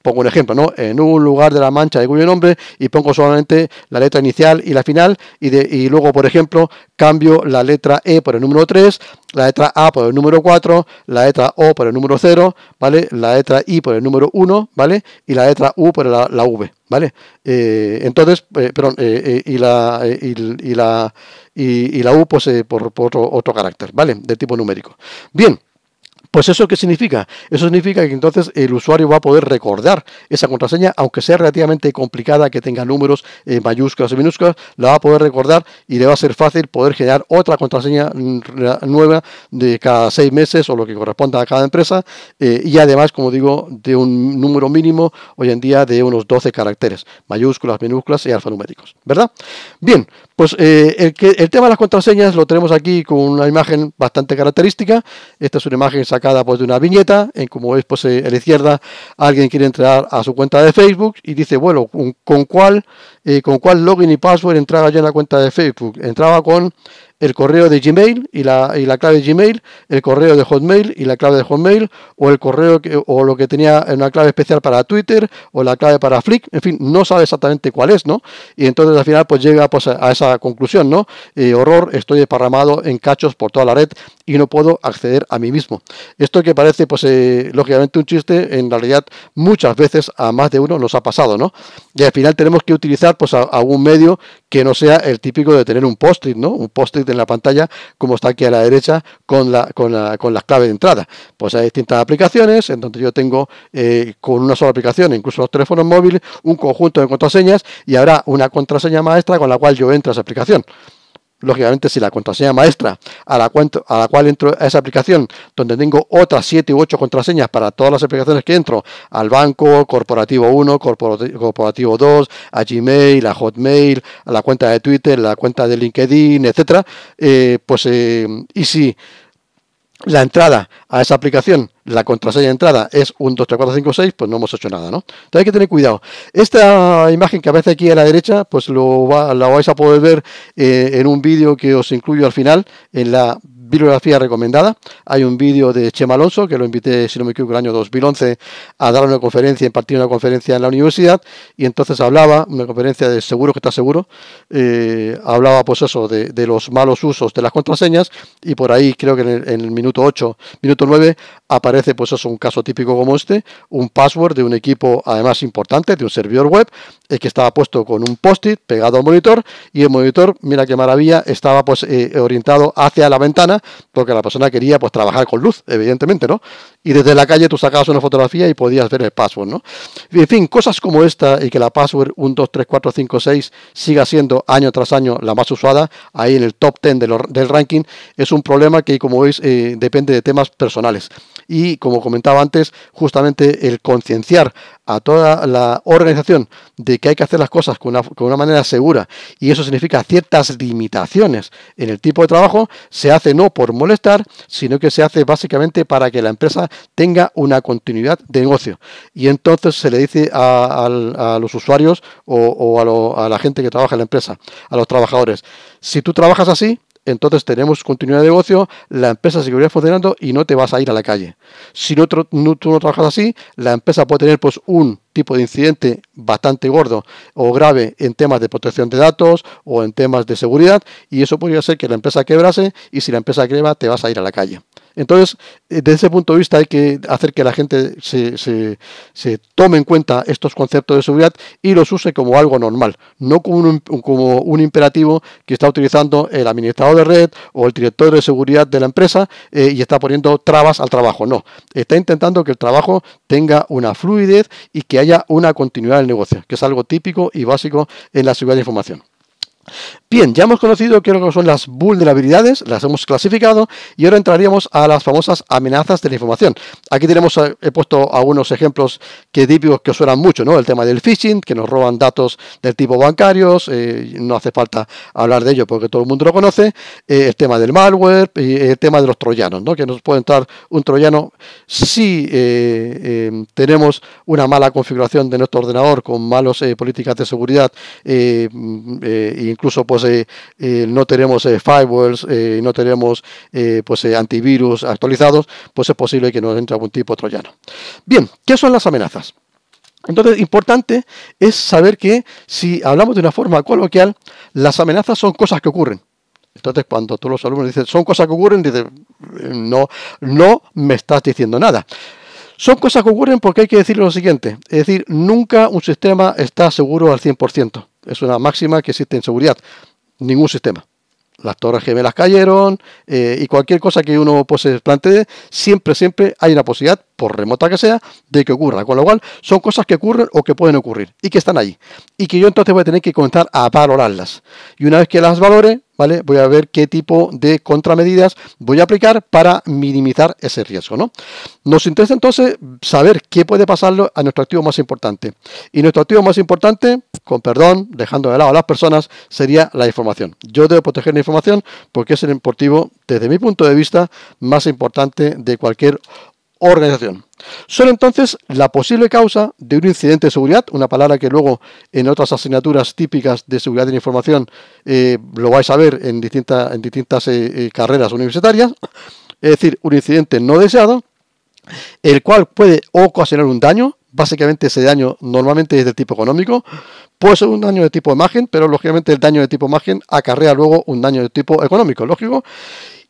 Pongo un ejemplo, ¿no? En un lugar de la mancha de cuyo nombre y pongo solamente la letra inicial y la final y, de, y luego, por ejemplo, cambio la letra E por el número 3, la letra A por el número 4, la letra O por el número 0, ¿vale? La letra I por el número 1, ¿vale? Y la letra U por la, V, ¿vale? Eh, entonces, eh, perdón, eh, y, la, y, la, y, la U pues, por, otro, otro carácter, ¿vale? De tipo numérico. Bien. Pues eso qué significa? Eso significa que entonces el usuario va a poder recordar esa contraseña, aunque sea relativamente complicada, que tenga números eh, mayúsculas y minúsculas, la va a poder recordar y le va a ser fácil poder generar otra contraseña mm, nueva de cada seis meses o lo que corresponda a cada empresa eh, y además, como digo, de un número mínimo hoy en día de unos 12 caracteres, mayúsculas, minúsculas y alfanuméricos, ¿verdad? Bien, pues eh, el, el tema de las contraseñas lo tenemos aquí con una imagen bastante característica. Esta es una imagen sacada pues de una viñeta, en como es pues eh, la izquierda, alguien quiere entrar a su cuenta de Facebook y dice, bueno, ¿con cuál, eh, con cuál login y password entraba yo en la cuenta de Facebook? Entraba con el correo de Gmail y la, y la, clave de Gmail, el correo de Hotmail y la clave de Hotmail, o el correo o lo que tenía una clave especial para Twitter, o la clave para Flick, en fin, no sabe exactamente cuál es, ¿no? Y entonces al final pues llega pues, a esa conclusión, ¿no? Eh, horror, estoy desparramado en cachos por toda la red y no puedo acceder a mí mismo. Esto que parece pues eh, lógicamente un chiste, en realidad muchas veces a más de uno nos ha pasado, ¿no? Y al final tenemos que utilizar pues algún medio que no sea el típico de tener un post-it, ¿no? Un post-it en la pantalla, como está aquí a la derecha, con, la, con, la, con las claves de entrada. Pues hay distintas aplicaciones, entonces yo tengo eh, con una sola aplicación, incluso los teléfonos móviles, un conjunto de contraseñas y habrá una contraseña maestra con la cual yo entro a esa aplicación lógicamente si la contraseña maestra a la, a la cual entro a esa aplicación, donde tengo otras 7 u 8 contraseñas para todas las aplicaciones que entro, al banco, corporativo 1, corporativo 2, a Gmail, a Hotmail, a la cuenta de Twitter, la cuenta de LinkedIn, etcétera, eh, pues eh, y si la entrada a esa aplicación la contraseña de entrada es un 2, 3, 4, 5, pues no hemos hecho nada, ¿no? Entonces hay que tener cuidado. Esta imagen que aparece aquí a la derecha, pues lo la vais a poder ver eh, en un vídeo que os incluyo al final, en la bibliografía recomendada. Hay un vídeo de Chema Alonso, que lo invité, si no me equivoco, el año 2011 a dar una conferencia, impartir una conferencia en la universidad, y entonces hablaba, una conferencia de seguro que está seguro, eh, hablaba pues eso, de, los malos usos de las contraseñas, y por ahí creo que en el, en el minuto 8, minuto 9, aparece pues es un caso típico como este, un password de un equipo además importante, de un servidor web, es eh, que estaba puesto con un post-it pegado al monitor y el monitor, mira qué maravilla, estaba pues eh, orientado hacia la ventana porque la persona quería pues trabajar con luz, evidentemente, ¿no? Y desde la calle tú sacabas una fotografía y podías ver el password, ¿no? en fin, cosas como esta y que la password 123456 3, siga siendo año tras año la más usada, ahí en el top 10 del ranking, es un problema que como veis eh, depende de temas personales y, como comentaba antes, justamente el concienciar a toda la organización de que hay que hacer las cosas con una, manera segura y eso significa ciertas limitaciones en el tipo de trabajo, se hace no por molestar, sino que se hace básicamente para que la empresa tenga una continuidad de negocio. Y entonces se le dice a, los usuarios o, a la gente que trabaja en la empresa, a los trabajadores, si tú trabajas así, entonces tenemos continuidad de negocio, la empresa seguirá funcionando y no te vas a ir a la calle. Si no, tú no trabajas así, la empresa puede tener pues un tipo de incidente bastante gordo o grave en temas de protección de datos o en temas de seguridad y eso podría ser que la empresa quebrase y si la empresa quiebra te vas a ir a la calle. Entonces, eh, desde ese punto de vista hay que hacer que la gente se, tome en cuenta estos conceptos de seguridad y los use como algo normal, no como un, imperativo que está utilizando el administrador de red o el director de seguridad de la empresa eh, y está poniendo trabas al trabajo. No, está intentando que el trabajo tenga una fluidez y que haya una continuidad del negocio, que es algo típico y básico en la seguridad de información. Bien, ya hemos conocido qué son las vulnerabilidades, las hemos clasificado y ahora entraríamos a las famosas amenazas de la información. Aquí tenemos, eh, he puesto algunos ejemplos que típicos que os suenan mucho, ¿no? El tema del phishing, que nos roban datos del tipo bancarios, eh, no hace falta hablar de ello porque todo el mundo lo conoce, eh, el tema del malware el tema de los troyanos, ¿no? Que nos puede entrar un troyano si tenemos una mala configuración de nuestro ordenador con malas políticas de seguridad y mm, incluso pues eh, eh, no tenemos eh, firewalls, no tenemos pues antivirus actualizados, pues es posible que nos entre algún tipo troyano. Bien, ¿qué son las amenazas? Entonces, importante es saber que si hablamos de una forma coloquial, las amenazas son cosas que ocurren. Entonces, cuando tú los alumnos dicen, son cosas que ocurren, dicen, no, no me estás diciendo nada. Son cosas que ocurren porque hay que decir lo siguiente, es decir, nunca un sistema está seguro al 100%. Es una máxima que existe en seguridad. Ningún sistema. Las torres gemelas cayeron eh, y cualquier cosa que uno pues, se plantee, siempre, siempre hay una posibilidad por remota que sea, de que ocurra. Con lo cual, son cosas que ocurren o que pueden ocurrir y que están ahí. Y que yo entonces voy a tener que comenzar a valorarlas. Y una vez que las valore, ¿vale? Voy a ver qué tipo de contramedidas voy a aplicar para minimizar ese riesgo, ¿no? Nos interesa entonces saber qué puede pasarlo a nuestro activo más importante. Y nuestro activo más importante, con perdón, dejando de lado a las personas, sería la información. Yo debo proteger la información porque es el importivo, desde mi punto de vista, más importante de cualquier organización. Son entonces la posible causa de un incidente de seguridad, una palabra que luego en otras asignaturas típicas de seguridad de información eh, lo vais a ver en, distinta, en distintas eh, eh, carreras universitarias, es decir, un incidente no deseado, el cual puede ocasionar un daño, básicamente ese daño normalmente es de tipo económico, puede ser un daño de tipo imagen, pero lógicamente el daño de tipo imagen acarrea luego un daño de tipo económico, lógico,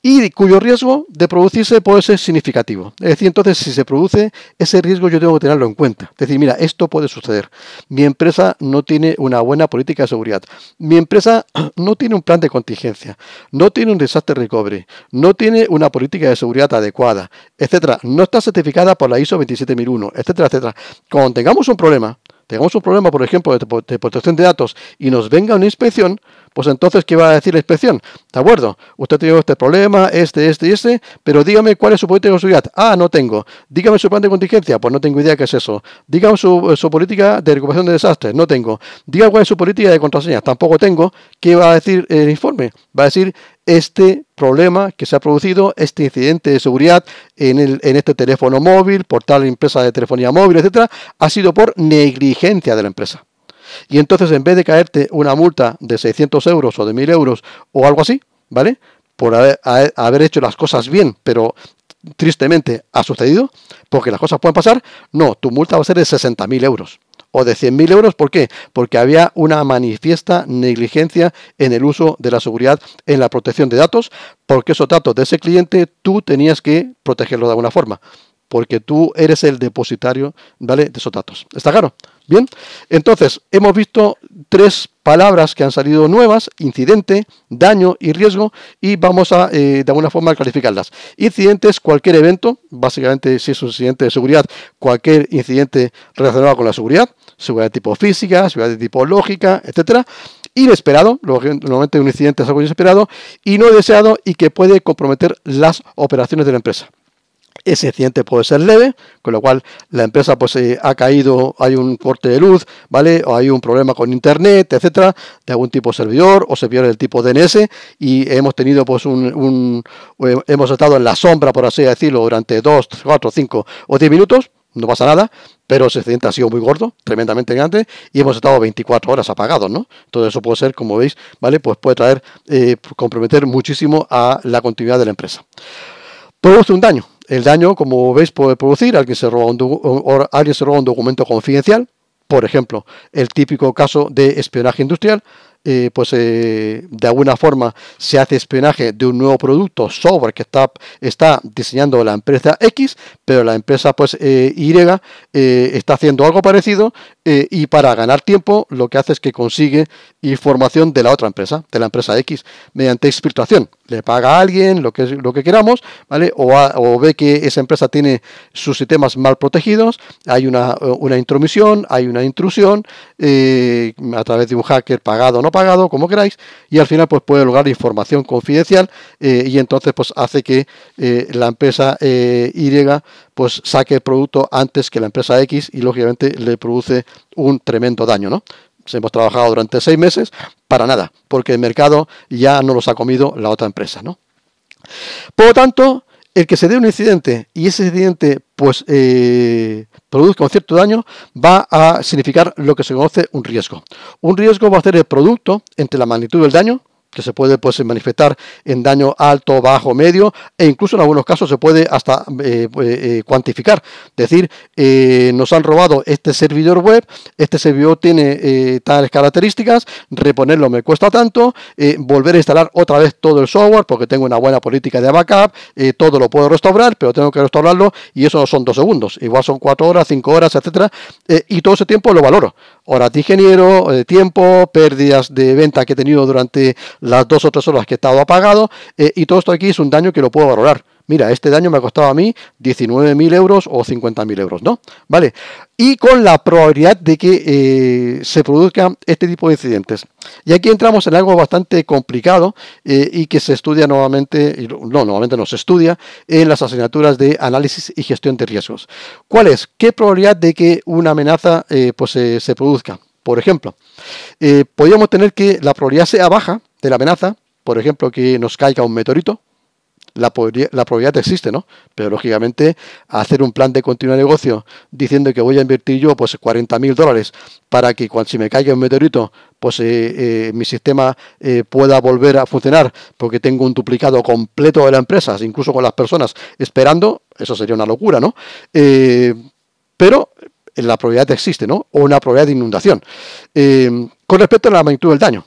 y cuyo riesgo de producirse puede ser significativo. Es decir, entonces si se produce ese riesgo yo tengo que tenerlo en cuenta. Es decir, mira, esto puede suceder. Mi empresa no tiene una buena política de seguridad. Mi empresa no tiene un plan de contingencia. No tiene un desastre recobre No tiene una política de seguridad adecuada, etcétera. No está certificada por la ISO 27001, etcétera, etcétera. Cuando tengamos un problema, tengamos un problema, por ejemplo, de, protección de datos y nos venga una inspección, pues entonces, ¿qué va a decir la inspección? De acuerdo, usted tiene este problema, este, este y este, pero dígame cuál es su política de seguridad. Ah, no tengo. Dígame su plan de contingencia. Pues no tengo idea qué es eso. Dígame eh, su, política de recuperación de desastres. No tengo. Dígame cuál es su política de contraseñas. Tampoco tengo. ¿Qué va a decir el informe? Va a decir este problema que se ha producido, este incidente de seguridad en, el, en este teléfono móvil, por tal empresa de telefonía móvil, etcétera, ha sido por negligencia de la empresa. Y entonces en vez de caerte una multa de 600 euros o de 1000 euros o algo así, ¿vale? Por haber, hecho las cosas bien, pero tristemente ha sucedido, porque las cosas pueden pasar, no, tu multa va a ser de 60.000 euros o de 100.000 euros. ¿Por qué? Porque había una manifiesta negligencia en el uso de la seguridad en la protección de datos, porque esos datos de ese cliente tú tenías que protegerlos de alguna forma, porque tú eres el depositario ¿vale? de esos datos. ¿Está claro? Bien, entonces hemos visto tres palabras que han salido nuevas, incidente, daño y riesgo, y vamos a eh, de alguna forma calificarlas. Incidente es cualquier evento, básicamente si es un incidente de seguridad, cualquier incidente relacionado con la seguridad, seguridad de tipo física, seguridad de tipo lógica, etcétera. Inesperado, normalmente un incidente es algo inesperado, y no deseado y que puede comprometer las operaciones de la empresa ese incidente puede ser leve, con lo cual la empresa pues eh, ha caído, hay un corte de luz, ¿vale? O hay un problema con internet, etcétera, de algún tipo de servidor o se pierde el tipo DNS y hemos tenido pues un, eh, hemos estado en la sombra, por así decirlo, durante 2, 4, 5 o 10 minutos, no pasa nada, pero ese accidente ha sido muy gordo, tremendamente grande, y hemos estado 24 horas apagados, ¿no? Todo eso puede ser, como veis, ¿vale? Pues puede traer, eh, comprometer muchísimo a la continuidad de la empresa. Produce un daño, el daño, como veis, puede producir alguien se roba un, se roba un documento confidencial, por ejemplo, el típico caso de espionaje industrial, eh, pues eh, de alguna forma se hace espionaje de un nuevo producto, software que está, está diseñando la empresa X, pero la empresa pues eh, Y está haciendo algo parecido y para ganar tiempo lo que hace es que consigue información de la otra empresa, de la empresa X, mediante exfiltración. Le paga a alguien lo que, lo que queramos, ¿vale? O, ve que esa empresa tiene sus sistemas mal protegidos, hay una, una intromisión, hay una intrusión a través de un hacker pagado, ¿no? pagado, como queráis, y al final pues puede lograr información confidencial eh, y entonces pues hace que eh, la empresa eh, Y pues saque el producto antes que la empresa X y lógicamente le produce un tremendo daño, ¿no? Pues, hemos trabajado durante seis meses para nada, porque el mercado ya no los ha comido la otra empresa, ¿no? Por lo tanto, el que se dé un incidente y ese incidente pues eh, produzca un cierto daño, va a significar lo que se conoce un riesgo. Un riesgo va a ser el producto entre la magnitud del daño que se puede pues, manifestar en daño alto, bajo, medio, e incluso en algunos casos se puede hasta eh, eh, eh, cuantificar. Es decir, nos han robado este servidor web, este servidor tiene tales características, reponerlo me cuesta tanto, volver a instalar otra vez todo el software porque tengo una buena política de backup, todo lo puedo restaurar, pero tengo que restaurarlo y eso no son dos segundos, igual son cuatro horas, cinco horas, etcétera, y todo ese tiempo lo valoro horas de ingeniero, eh, de tiempo, pérdidas de venta que he tenido durante las dos o tres horas que he estado apagado, eh, y todo esto aquí es un daño que lo puedo valorar mira, este daño me ha costado a mí 19.000 euros o 50.000 euros, ¿no? ¿Vale? Y con la probabilidad de que eh, se produzcan este tipo de incidentes. Y aquí entramos en algo bastante complicado eh, y que se estudia nuevamente, no, nuevamente no se estudia, en las asignaturas de análisis y gestión de riesgos. ¿Cuál es? ¿Qué probabilidad de que una amenaza eh, pues, se produzca? Por ejemplo, podríamos tener que la probabilidad sea baja de la amenaza, por ejemplo, que nos caiga un meteorito, la, probabilidad existe, ¿no? Pero lógicamente hacer un plan de continuo negocio diciendo que voy a invertir yo pues 40 mil dólares para que cuando si me caiga un meteorito pues eh, eh, mi sistema eh, pueda volver a funcionar porque tengo un duplicado completo de la empresa, incluso con las personas esperando, eso sería una locura, ¿no? pero la probabilidad existe, ¿no? O una probabilidad de inundación. con respecto a la magnitud del daño,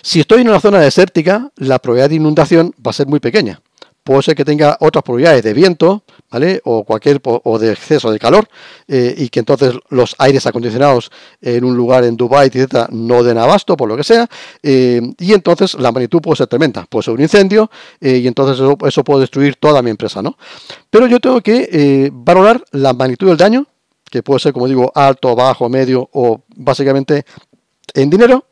si estoy en una zona desértica, la probabilidad de inundación va a ser muy pequeña puede ser que tenga otras probabilidades de viento, ¿vale? O cualquier o de exceso de calor eh, y que entonces los aires acondicionados en un lugar en Dubai, etc., no den abasto por lo que sea eh, y entonces la magnitud puede ser tremenda, puede ser un incendio eh, y entonces eso, eso, puede destruir toda mi empresa, ¿no? Pero yo tengo que valorar la magnitud del daño que puede ser, como digo, alto, bajo, medio o básicamente en dinero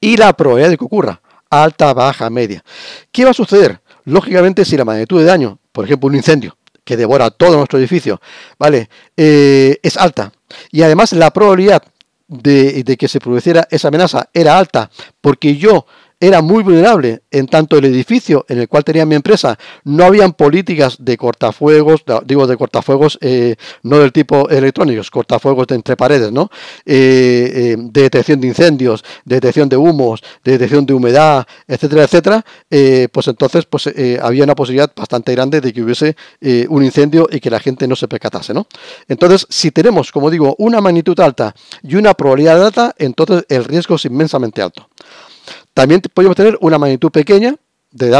y la probabilidad de que ocurra alta, baja, media. ¿Qué va a suceder? Lógicamente, si la magnitud de daño, por ejemplo, un incendio, que devora todo nuestro edificio, ¿vale? Eh, es alta. Y además la probabilidad de, de, que se produciera esa amenaza era alta, porque yo era muy vulnerable, en tanto el edificio en el cual tenía mi empresa no habían políticas de cortafuegos, digo de cortafuegos eh, no del tipo electrónicos, cortafuegos de entre paredes, ¿no? Eh, eh, de detección de incendios, de detección de humos, de detección de humedad, etcétera, etcétera, pues entonces pues había una posibilidad bastante grande de que hubiese un incendio y que la gente no se percatase, ¿no? Entonces, si tenemos, como digo, una magnitud alta y una probabilidad alta, entonces el riesgo es inmensamente alto también podemos tener una magnitud pequeña de,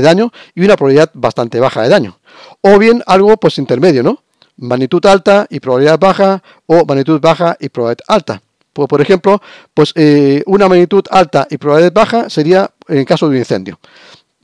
daño y una probabilidad bastante baja de daño. O bien algo pues intermedio, ¿no? Magnitud alta y probabilidad baja o magnitud baja y probabilidad alta. Pues, por ejemplo, pues eh, una magnitud alta y probabilidad baja sería en el caso de un incendio.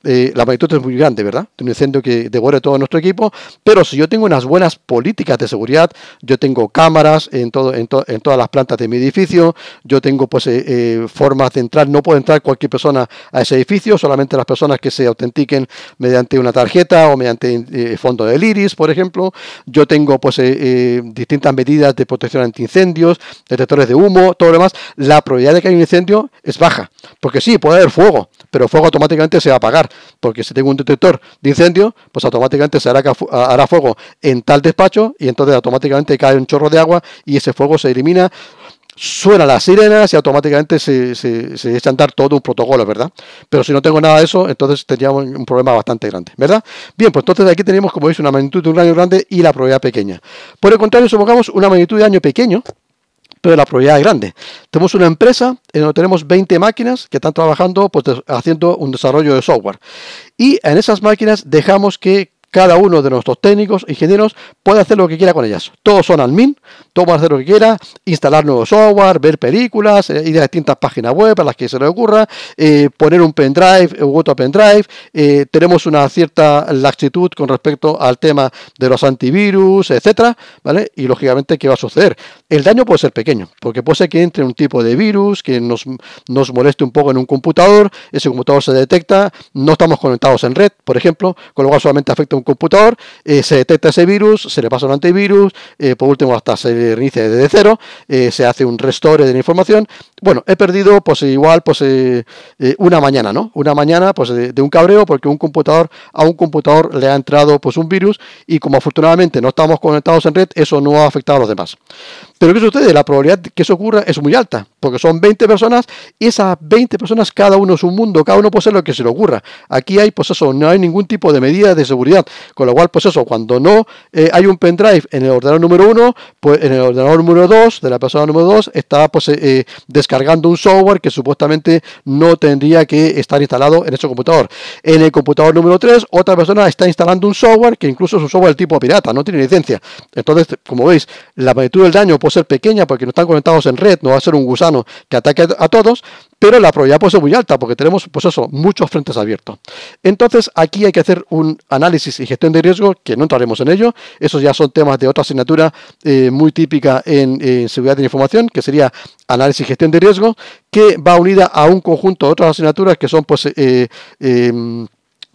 Eh, la magnitud es muy grande, ¿verdad? Un incendio que devore todo nuestro equipo, pero si yo tengo unas buenas políticas de seguridad, yo tengo cámaras en, todo, en, todas las plantas de mi edificio, yo tengo pues eh, eh, formas de entrar, no puede entrar cualquier persona a ese edificio, solamente las personas que se autentiquen mediante una tarjeta o mediante fondo del iris, por ejemplo, yo tengo pues distintas medidas de protección ante incendios, detectores de humo, todo lo demás, la probabilidad de que haya un incendio es baja, porque sí, puede haber fuego, pero el fuego automáticamente se va a apagar, porque si tengo un detector de incendio, pues automáticamente se hará, hará fuego en tal despacho y entonces automáticamente cae un chorro de agua y ese fuego se elimina suena las sirenas y automáticamente se, se, se echa a andar todo un protocolo, ¿verdad? Pero si no tengo nada de eso, entonces tendríamos un problema bastante grande, ¿verdad? Bien, pues entonces aquí tenemos, como veis, una magnitud de un año grande y la probabilidad pequeña. Por el contrario, supongamos una magnitud de año pequeño, pero la probabilidad es grande. Tenemos una empresa en donde tenemos 20 máquinas que están trabajando, pues, haciendo un desarrollo de software. Y en esas máquinas dejamos que cada uno de nuestros técnicos, ingenieros, puede hacer lo que quiera con ellas. Todos son admin, todos pueden hacer lo que quiera, instalar nuevos software, ver películas, eh, ir a distintas páginas web a las que se les ocurra, eh, poner un pendrive eh, u otro pendrive. tenemos una cierta laxitud con respecto al tema de los antivirus, etcétera, ¿vale? Y lógicamente, ¿qué va a suceder? El daño puede ser pequeño, porque puede ser que entre un tipo de virus que nos, nos moleste un poco en un computador, ese computador se detecta, no estamos conectados en red, por ejemplo, con lo cual solamente afecta un computador, eh, se detecta ese virus, se le pasa un antivirus, eh, por último hasta se reinicia desde cero, eh, se hace un restore de la información. Bueno, he perdido pues igual pues una mañana, ¿no? Una mañana pues de, de, un cabreo porque un computador a un computador le ha entrado pues un virus y como afortunadamente no estamos conectados en red, eso no ha afectado a los demás. Pero que ustedes, La probabilidad que eso ocurra es muy alta, porque son 20 personas y esas 20 personas, cada uno es un mundo, cada uno posee lo que se le ocurra. Aquí hay, pues eso, no hay ningún tipo de medida de seguridad, con lo cual, pues eso, cuando no eh, hay un pendrive en el ordenador número 1, pues en el ordenador número 2 de la persona número 2 está pues eh, eh, descargando un software que supuestamente no tendría que estar instalado en ese computador. En el computador número 3, otra persona está instalando un software que incluso es un software del tipo pirata, no tiene licencia. Entonces, como veis, la magnitud del daño pues, ser pequeña porque no están conectados en red, no va a ser un gusano que ataque a todos, pero la probabilidad puede ser muy alta porque tenemos, pues eso, muchos frentes abiertos. Entonces, aquí hay que hacer un análisis y gestión de riesgo, que no entraremos en ello, esos ya son temas de otra asignatura eh, muy típica en, seguridad de información, que sería análisis y gestión de riesgo, que va unida a un conjunto de otras asignaturas que son, pues, eh, eh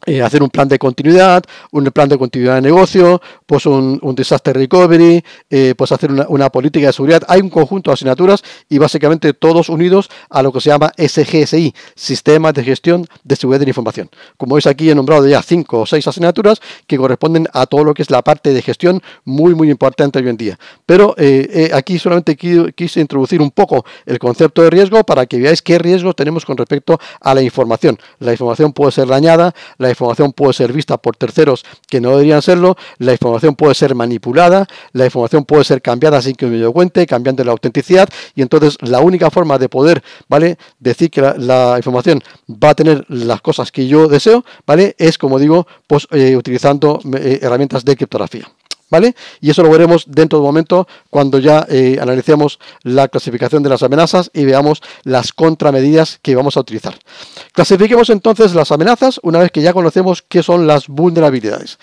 eh, hacer un plan de continuidad, un plan de continuidad de negocio, pues un, un disaster recovery, eh, pues hacer una, política de seguridad. Hay un conjunto de asignaturas y básicamente todos unidos a lo que se llama SGSI, Sistema de Gestión de Seguridad de la Información. Como veis aquí he nombrado ya cinco o seis asignaturas que corresponden a todo lo que es la parte de gestión muy muy importante hoy en día. Pero eh, aquí solamente quise introducir un poco el concepto de riesgo para que veáis qué riesgos tenemos con respecto a la información. La información puede ser dañada, la la información puede ser vista por terceros que no deberían serlo, la información puede ser manipulada, la información puede ser cambiada sin que me lo cuente, cambiando la autenticidad, y entonces la única forma de poder, ¿vale? Decir que la, información va a tener las cosas que yo deseo, ¿vale? Es como digo, pues eh, utilizando eh, herramientas de criptografía. Y eso lo veremos dentro de un momento cuando ya eh, analicemos la clasificación de las amenazas y veamos las contramedidas que vamos a utilizar. Clasifiquemos entonces las amenazas una vez que ya conocemos qué son las vulnerabilidades.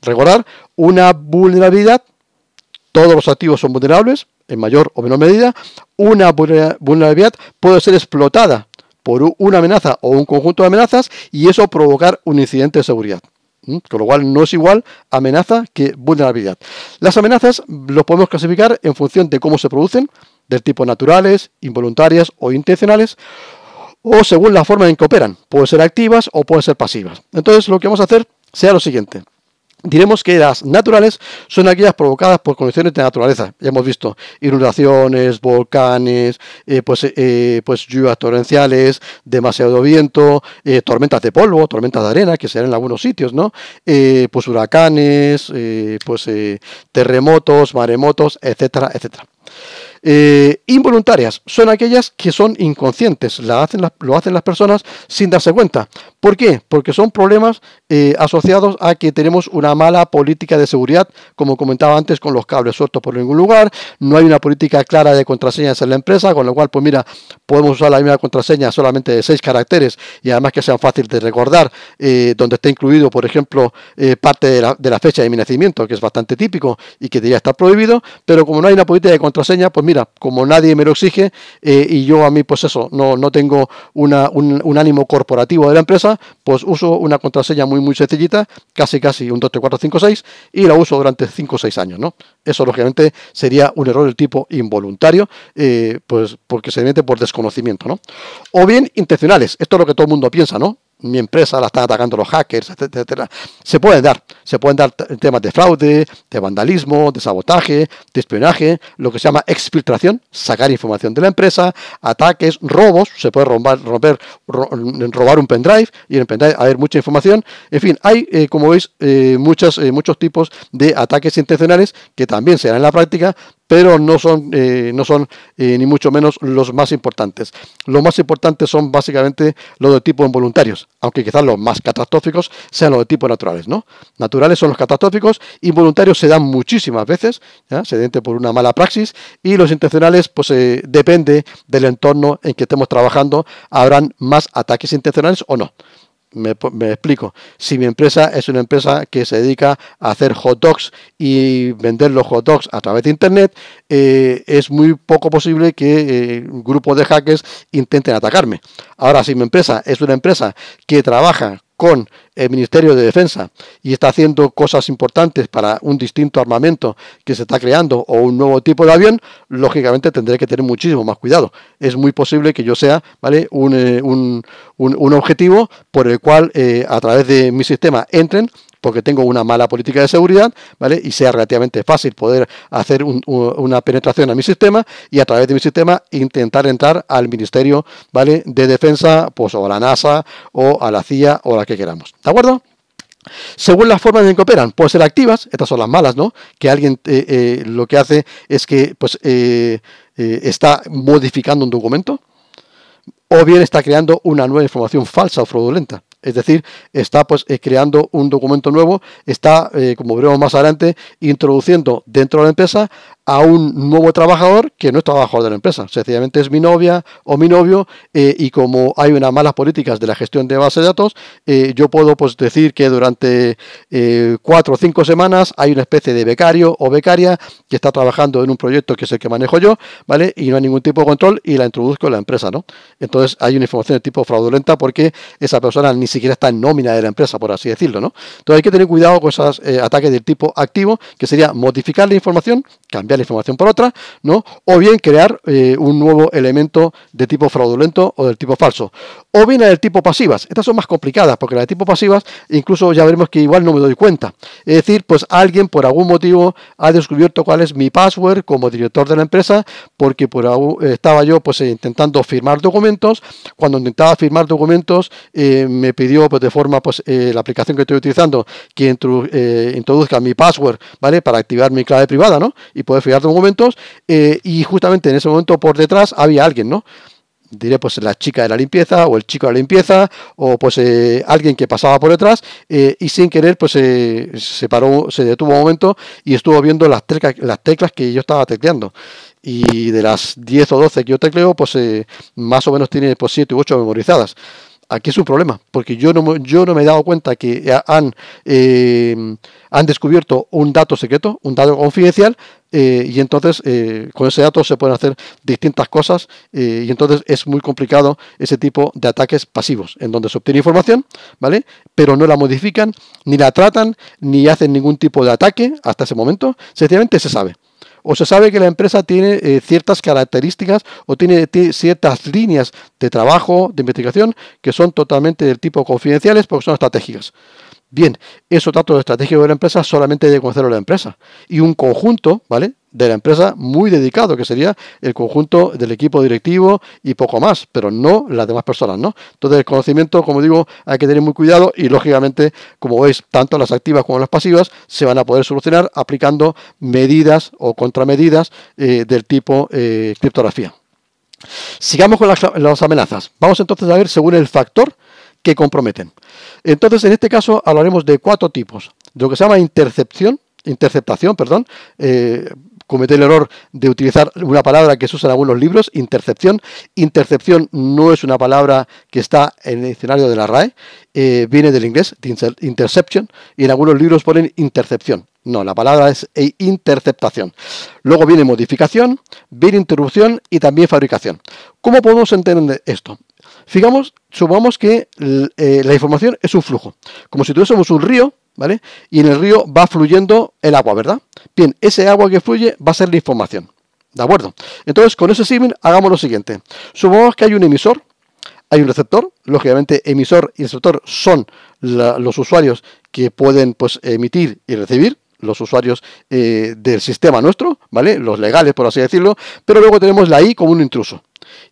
Recordar, una vulnerabilidad, todos los activos son vulnerables, en mayor o menor medida, una vulnerabilidad puede ser explotada por una amenaza o un conjunto de amenazas y eso provocar un incidente de seguridad. Con lo cual no es igual amenaza que vulnerabilidad. Las amenazas los podemos clasificar en función de cómo se producen, del tipo naturales, involuntarias o intencionales, o según la forma en que operan. Pueden ser activas o pueden ser pasivas. Entonces lo que vamos a hacer sea lo siguiente. Diremos que las naturales son aquellas provocadas por condiciones de naturaleza. Ya hemos visto inundaciones, volcanes, eh, pues, eh, eh, pues lluvias torrenciales, demasiado viento, tormentas de polvo, tormentas de arena, que se dan en algunos sitios, ¿no? pues huracanes, pues terremotos, maremotos, etcétera, etcétera. Eh, involuntarias son aquellas que son inconscientes, hacen lo hacen las personas sin darse cuenta. ¿Por qué? Porque son problemas eh, asociados a que tenemos una mala política de seguridad, como comentaba antes, con los cables sueltos por ningún lugar, no hay una política clara de contraseñas en la empresa, con lo cual, pues mira, podemos usar la misma contraseña solamente de seis caracteres y además que sean fácil de recordar, eh, donde esté incluido, por ejemplo, eh, parte de la, fecha de mi nacimiento, que es bastante típico y que debería estar prohibido, pero como no hay una política de contraseña, pues mira, como nadie me lo exige eh, y yo a mí, pues eso, no, tengo un, ánimo corporativo de la empresa, pues uso una contraseña muy, muy sencillita, casi, casi un 2, 3, 4, 5, 6 y la uso durante 5 o 6 años, ¿no? Eso, lógicamente, sería un error del tipo involuntario, pues porque se mete por desconocimiento conocimiento ¿no? O bien intencionales, esto es lo que todo el mundo piensa, ¿no? Mi empresa la están atacando los hackers, etcétera. Se pueden dar, se pueden dar temas de fraude, de vandalismo, de sabotaje, de espionaje, lo que se llama exfiltración, sacar información de la empresa, ataques, robos, se puede romper, romper robar un pendrive y en el pendrive haber mucha información. En fin, hay, eh, como veis, eh, muchos, eh, muchos tipos de ataques intencionales que también se dan en la práctica, pero no son, eh, no son eh, ni mucho menos los más importantes. Los más importantes son básicamente los de tipo involuntarios, aunque quizás los más catastróficos sean los de tipo naturales. ¿no? Naturales son los catastróficos, involuntarios se dan muchísimas veces, se dente por una mala praxis, y los intencionales, pues eh, depende del entorno en que estemos trabajando, habrán más ataques intencionales o no. Me, explico. Si mi empresa es una empresa que se dedica a hacer hot dogs y vender los hot dogs a través de Internet, eh, es muy poco posible que un eh, grupos de hackers intenten atacarme. Ahora, si mi empresa es una empresa que trabaja con el Ministerio de Defensa y está haciendo cosas importantes para un distinto armamento que se está creando o un nuevo tipo de avión, lógicamente tendré que tener muchísimo más cuidado. Es muy posible que yo sea ¿vale? un, eh, un, un, objetivo por el cual eh, a través de mi sistema entren porque tengo una mala política de seguridad, ¿vale? Y sea relativamente fácil poder hacer una penetración a mi sistema y a través de mi sistema intentar entrar al Ministerio, ¿vale? De Defensa, pues o a la NASA o a la CIA o a la que queramos. ¿De acuerdo? Según las formas en que operan, pueden ser activas, estas son las malas, ¿no? Que alguien eh, eh, lo que hace es que pues, eh, está modificando un documento, o bien está creando una nueva información falsa o fraudulenta. Es decir, está pues creando un documento nuevo, está, como veremos más adelante, introduciendo dentro de la empresa a un nuevo trabajador que no es trabajador de la empresa, sencillamente es mi novia o mi novio eh, y como hay unas malas políticas de la gestión de base de datos, eh, yo puedo pues, decir que durante eh, cuatro o cinco semanas hay una especie de becario o becaria que está trabajando en un proyecto que es el que manejo yo, ¿vale? Y no hay ningún tipo de control y la introduzco en la empresa, ¿no? Entonces hay una información de tipo fraudulenta porque esa persona ni siquiera está en nómina de la empresa, por así decirlo, ¿no? Entonces hay que tener cuidado con esos ataques del tipo activo, que sería modificar la información, cambiar la información por otra, ¿no? O bien crear eh, un nuevo elemento de tipo fraudulento o del tipo falso o bien la del tipo pasivas. Estas son más complicadas porque la de tipo pasivas incluso ya veremos que igual no me doy cuenta. Es decir, pues alguien por algún motivo ha descubierto cuál es mi password como director de la empresa porque por eh, estaba yo pues eh, intentando firmar documentos. Cuando intentaba firmar documentos eh, me pidió pues de forma pues la aplicación que estoy utilizando que introduzca mi password, ¿vale? Para activar mi clave privada, ¿no? Y poder firmar documentos y justamente en ese momento por detrás había alguien, ¿no? diré pues la chica de la limpieza o el chico de la limpieza o pues eh, alguien que pasaba por detrás eh, y sin querer pues eh, se paró, se detuvo un momento y estuvo viendo las, teclas, las teclas que yo estaba tecleando y de las 10 o 12 que yo tecleo pues más o menos tiene pues 7 u 8 memorizadas. Aquí es un problema, porque yo no, yo no me he dado cuenta que han, han descubierto un dato secreto, un dato confidencial, eh, y entonces eh, con ese dato se pueden hacer distintas cosas eh, y entonces es muy complicado ese tipo de ataques pasivos en donde se obtiene información, ¿vale? Pero no la modifican, ni la tratan, ni hacen ningún tipo de ataque hasta ese momento, sencillamente se sabe. O se sabe que la empresa tiene ciertas características o tiene ciertas líneas de trabajo, de investigación, que son totalmente del tipo confidenciales porque son estratégicas. Bien, esos datos estratégicos de la empresa solamente de a la empresa. Y un conjunto, ¿vale? De la empresa muy dedicado, que sería el conjunto del equipo directivo y poco más, pero no las demás personas, ¿no? Entonces, el conocimiento, como digo, hay que tener muy cuidado y, lógicamente, como veis, tanto las activas como las pasivas se van a poder solucionar aplicando medidas o contramedidas eh, del tipo eh, criptografía. Sigamos con las amenazas. Vamos entonces a ver según el factor que comprometen. Entonces, en este caso hablaremos de cuatro tipos. lo que se llama intercepción, interceptación, perdón. Eh, cometí el error de utilizar una palabra que se usa en algunos libros, intercepción. Intercepción no es una palabra que está en el diccionario de la RAE, eh, viene del inglés, interception, y en algunos libros ponen intercepción. No, la palabra es e, interceptación. Luego viene modificación, viene interrupción y también fabricación. ¿Cómo podemos entender esto? Fijamos, supongamos que eh, la información es un flujo, como si tuviésemos un río, ¿vale? Y en el río va fluyendo el agua, ¿verdad? Bien, ese agua que fluye va a ser la información, ¿de acuerdo? Entonces, con ese símil hagamos lo siguiente. Supongamos que hay un emisor, hay un receptor, lógicamente emisor y receptor son los usuarios que pueden pues, emitir y recibir, los usuarios eh, del sistema nuestro, ¿vale? Los legales, por así decirlo, pero luego tenemos la I como un intruso,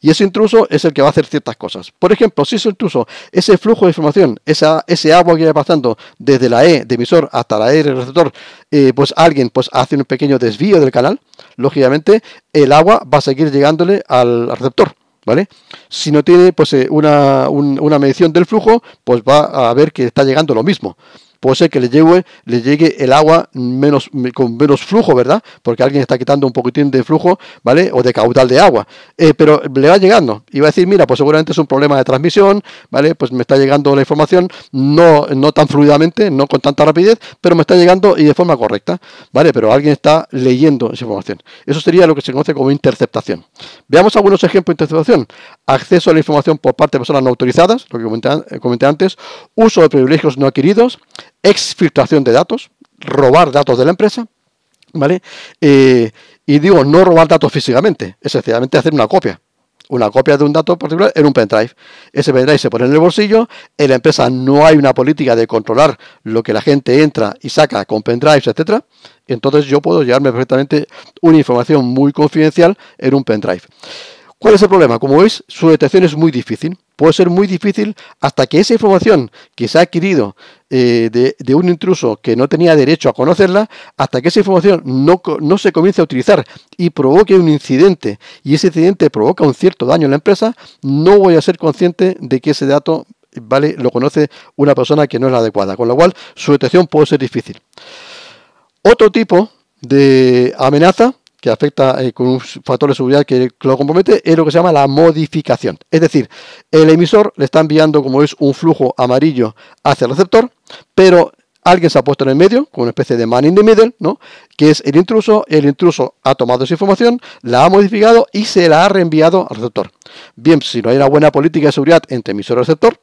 y ese intruso es el que va a hacer ciertas cosas. Por ejemplo, si ese intruso, ese flujo de información, esa, ese agua que va pasando desde la E de emisor hasta la E del receptor, eh, pues alguien pues, hace un pequeño desvío del canal, lógicamente el agua va a seguir llegándole al receptor. ¿Vale? Si no tiene pues, eh, una, una medición del flujo, pues va a ver que está llegando lo mismo puede ser que le llegue, le llegue el agua menos, con menos flujo, ¿verdad? Porque alguien está quitando un poquitín de flujo, ¿vale? O de caudal de agua. Eh, pero le va llegando. Y va a decir, mira, pues seguramente es un problema de transmisión, ¿vale? Pues me está llegando la información, no, no tan fluidamente, no con tanta rapidez, pero me está llegando y de forma correcta, ¿vale? Pero alguien está leyendo esa información. Eso sería lo que se conoce como interceptación. Veamos algunos ejemplos de interceptación. Acceso a la información por parte de personas no autorizadas, lo que comenté, comenté antes, uso de privilegios no adquiridos, exfiltración de datos, robar datos de la empresa, ¿vale? Eh, y digo, no robar datos físicamente, es hacer una copia. Una copia de un dato particular en un pendrive. Ese pendrive se pone en el bolsillo. En la empresa no hay una política de controlar lo que la gente entra y saca con pendrives, etcétera. Entonces yo puedo llevarme perfectamente una información muy confidencial en un pendrive. ¿Cuál es el problema? Como veis, su detección es muy difícil puede ser muy difícil hasta que esa información que se ha adquirido eh, de, un intruso que no tenía derecho a conocerla, hasta que esa información no, no, se comience a utilizar y provoque un incidente, y ese incidente provoca un cierto daño en la empresa, no voy a ser consciente de que ese dato vale, lo conoce una persona que no es la adecuada, con lo cual su detección puede ser difícil. Otro tipo de amenaza que afecta eh, con un factor de seguridad que lo compromete, es lo que se llama la modificación. Es decir, el emisor le está enviando, como es, un flujo amarillo hacia el receptor, pero alguien se ha puesto en el medio, con una especie de man in the middle, ¿no? que es el intruso, el intruso ha tomado esa información, la ha modificado y se la ha reenviado al receptor. Bien, si no hay una buena política de seguridad entre emisor y receptor,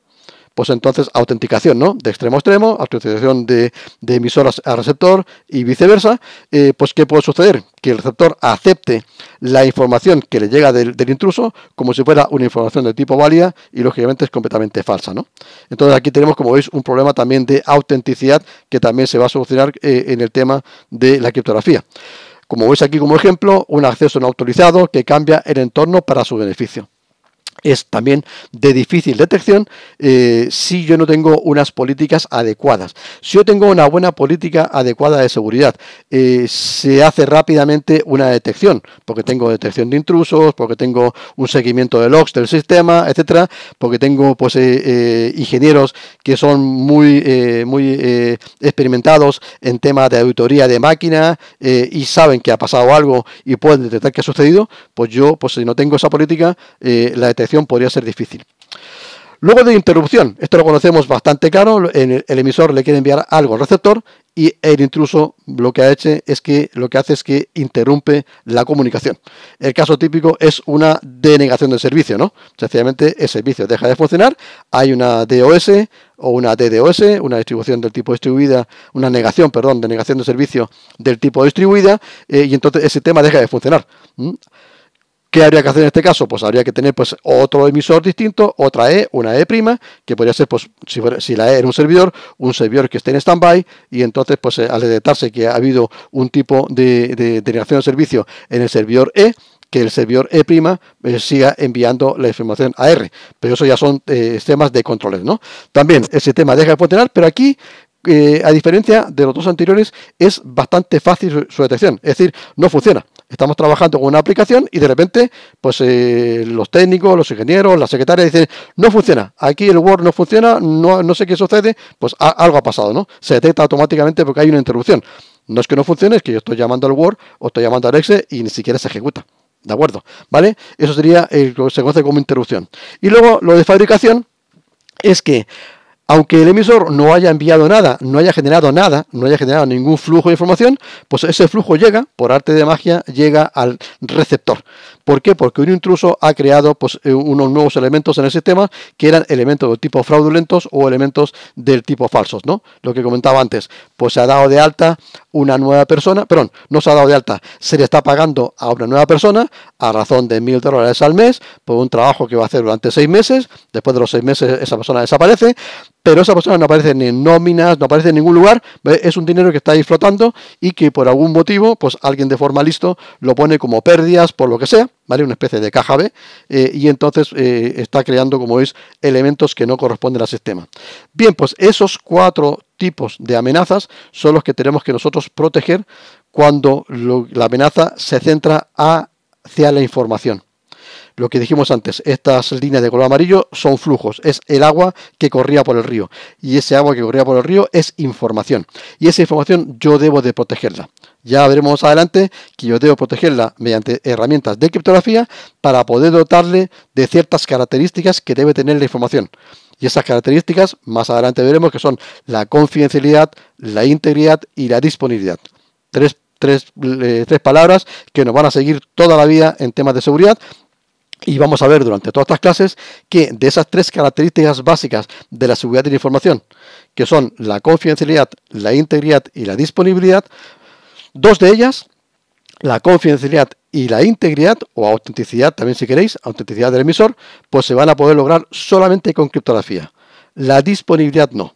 pues entonces autenticación, ¿no? De extremo a extremo, autenticación de, de emisoras a receptor y viceversa, eh, pues ¿qué puede suceder? Que el receptor acepte la información que le llega del, intruso como si fuera una información de tipo válida y lógicamente es completamente falsa, ¿no? Entonces aquí tenemos, como veis, un problema también de autenticidad que también se va a solucionar eh, en el tema de la criptografía. Como veis aquí como ejemplo, un acceso no autorizado que cambia el entorno para su beneficio es también de difícil detección eh, si yo no tengo unas políticas adecuadas. Si yo tengo una buena política adecuada de seguridad, eh, se hace rápidamente una detección, porque tengo detección de intrusos, porque tengo un seguimiento de logs del sistema, etcétera, porque tengo pues eh, ingenieros que son muy, muy experimentados en temas de auditoría de máquina y saben que ha pasado algo y pueden detectar que ha sucedido, pues yo, pues si no tengo esa política, la detección podría ser difícil. Luego de interrupción, esto lo conocemos bastante claro, el, el, emisor le quiere enviar algo al receptor y el intruso lo que, es que, lo que hace es que interrumpe la comunicación. El caso típico es una denegación del servicio, ¿no? Sencillamente el servicio deja de funcionar, hay una DOS o una DDoS, una distribución del tipo distribuida, una negación, perdón, denegación de servicio del tipo distribuida, eh, y entonces ese tema deja de funcionar. ¿Qué habría que hacer en este caso? Pues habría que tener pues, otro emisor distinto, otra E, una E', que podría ser, pues, si, la E era un servidor, un servidor que esté en stand-by, y entonces, pues, eh, al detectarse que ha habido un tipo de, de de servicio en el servidor E, que el servidor E' eh, siga enviando la información a R. Pero eso ya son eh, temas de controles, ¿no? También ese tema deja de funcionar, pero aquí eh, a diferencia de los dos anteriores, es bastante fácil su, detección. Es decir, no funciona. Estamos trabajando con una aplicación y de repente, pues eh, los técnicos, los ingenieros, la secretaria dicen, no funciona, aquí el Word no funciona, no, sé qué sucede, pues algo ha pasado, ¿no? Se detecta automáticamente porque hay una interrupción. No es que no funcione, es que yo estoy llamando al Word o estoy llamando al Excel y ni siquiera se ejecuta. ¿De acuerdo? ¿Vale? Eso sería el, lo se conoce como interrupción. Y luego lo de fabricación es que aunque el emisor no haya enviado nada, no haya generado nada, no haya generado ningún flujo de información, pues ese flujo llega, por arte de magia, llega al receptor. ¿Por qué? Porque un intruso ha creado pues, eh, unos nuevos elementos en el sistema que eran elementos de tipo fraudulentos o elementos del tipo falsos, ¿no? Lo que comentaba antes, pues se ha dado de alta una nueva persona, perdón, no se ha dado de alta, se le está pagando a una nueva persona a razón de mil dólares al mes por un trabajo que va a hacer durante seis meses, después de los seis meses esa persona desaparece, pero esa persona no aparece en nóminas, no aparece en ningún lugar, es un dinero que está ahí flotando y que por algún motivo, pues alguien de forma listo lo pone como pérdidas por lo que sea, ¿vale? Una especie de caja B, eh, y entonces eh, está creando, como veis, elementos que no corresponden al sistema. Bien, pues esos cuatro tipos de amenazas son los que tenemos que nosotros proteger cuando la amenaza se centra hacia la información. Lo que dijimos antes, estas líneas de color amarillo son flujos, es el agua que corría por el río. Y ese agua que corría por el río es información. Y esa información yo debo de protegerla. Ya veremos adelante que yo debo protegerla mediante herramientas de criptografía para poder dotarle de ciertas características que debe tener la información. Y esas características más adelante veremos que son la confidencialidad, la integridad y la disponibilidad. Tres, tres, eh, tres palabras que nos van a seguir toda la vida en temas de seguridad, y vamos a ver durante todas estas clases que de esas tres características básicas de la seguridad de la información, que son la confidencialidad, la integridad y la disponibilidad, dos de ellas, la confidencialidad y la integridad o autenticidad, también si queréis, autenticidad del emisor, pues se van a poder lograr solamente con criptografía. La disponibilidad no.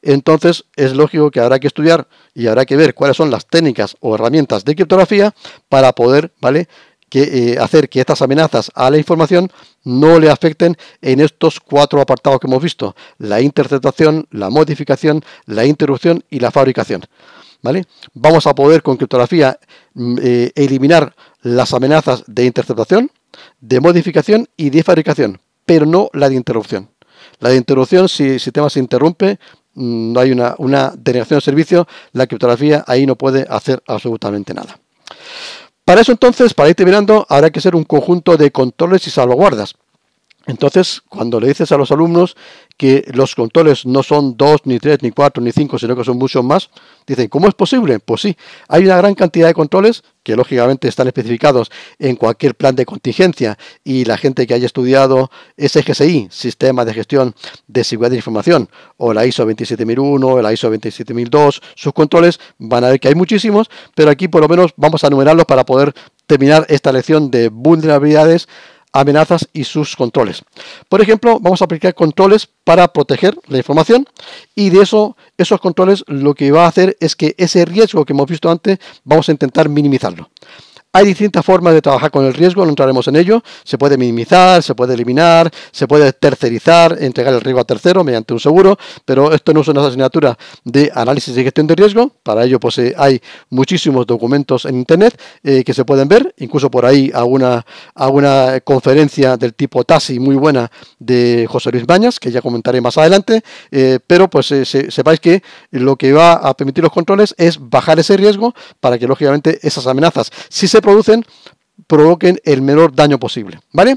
Entonces es lógico que habrá que estudiar y habrá que ver cuáles son las técnicas o herramientas de criptografía para poder, ¿vale? que eh, hacer que estas amenazas a la información no le afecten en estos cuatro apartados que hemos visto, la interceptación, la modificación, la interrupción y la fabricación. ¿Vale? Vamos a poder con criptografía mm, eh, eliminar las amenazas de interceptación, de modificación y de fabricación, pero no la de interrupción. La de interrupción, si el sistema se interrumpe, mm, no hay una, una denegación de servicio, la criptografía ahí no puede hacer absolutamente nada. Para eso entonces, para ir terminando, habrá que ser un conjunto de controles y salvaguardas. Entonces, cuando le dices a los alumnos que los controles no son dos, ni tres, ni cuatro, ni cinco, sino que son muchos más, dicen, ¿cómo es posible? Pues sí, hay una gran cantidad de controles que lógicamente están especificados en cualquier plan de contingencia y la gente que haya estudiado SGSI, Sistema de Gestión de Seguridad de Información, o la ISO 27001, o la ISO 27002, sus controles, van a ver que hay muchísimos, pero aquí por lo menos vamos a numerarlos para poder terminar esta lección de vulnerabilidades amenazas y sus controles. Por ejemplo, vamos a aplicar controles para proteger la información y de eso, esos controles lo que va a hacer es que ese riesgo que hemos visto antes vamos a intentar minimizarlo. Hay distintas formas de trabajar con el riesgo, no entraremos en ello. Se puede minimizar, se puede eliminar, se puede tercerizar, entregar el riesgo a tercero mediante un seguro, pero esto no es una asignatura de análisis y gestión de riesgo. Para ello pues, eh, hay muchísimos documentos en Internet eh, que se pueden ver, incluso por ahí alguna, alguna conferencia del tipo TASI muy buena de José Luis Bañas, que ya comentaré más adelante, eh, pero pues sepáis que lo que va a permitir los controles es bajar ese riesgo para que lógicamente esas amenazas, si se producen provoquen el menor daño posible. ¿Vale?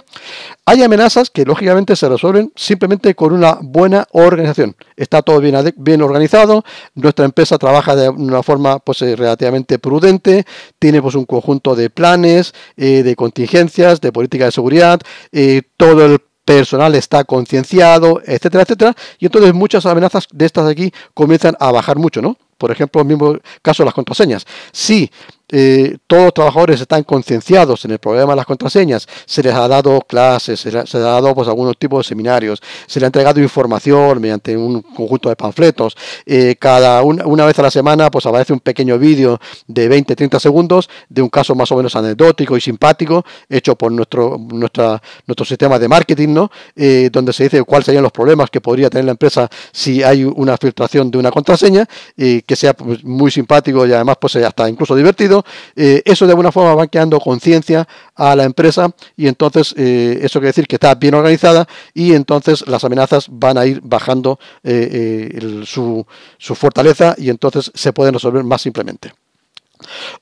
Hay amenazas que lógicamente se resuelven simplemente con una buena organización. Está todo bien, bien organizado, nuestra empresa trabaja de una forma pues, eh, relativamente prudente, tiene pues, un conjunto de planes, eh, de contingencias, de política de seguridad, eh, todo el personal está concienciado, etcétera, etcétera. Y entonces muchas amenazas de estas de aquí comienzan a bajar mucho, ¿no? Por ejemplo, el mismo caso de las contraseñas. Si eh, todos los trabajadores están concienciados en el problema de las contraseñas, se les ha dado clases, se les, ha dado pues, algunos tipos de seminarios, se les ha entregado información mediante un conjunto de panfletos, eh, cada una, vez a la semana pues aparece un pequeño vídeo de 20-30 segundos de un caso más o menos anecdótico y simpático hecho por nuestro, nuestra, nuestro sistema de marketing, ¿no? Eh, donde se dice cuáles serían los problemas que podría tener la empresa si hay una filtración de una contraseña, que sea pues, muy simpático y además pues hasta incluso divertido eh, eso de alguna forma va quedando conciencia a la empresa y entonces eh, eso quiere decir que está bien organizada y entonces las amenazas van a ir bajando eh, su fortaleza y entonces se pueden resolver más simplemente.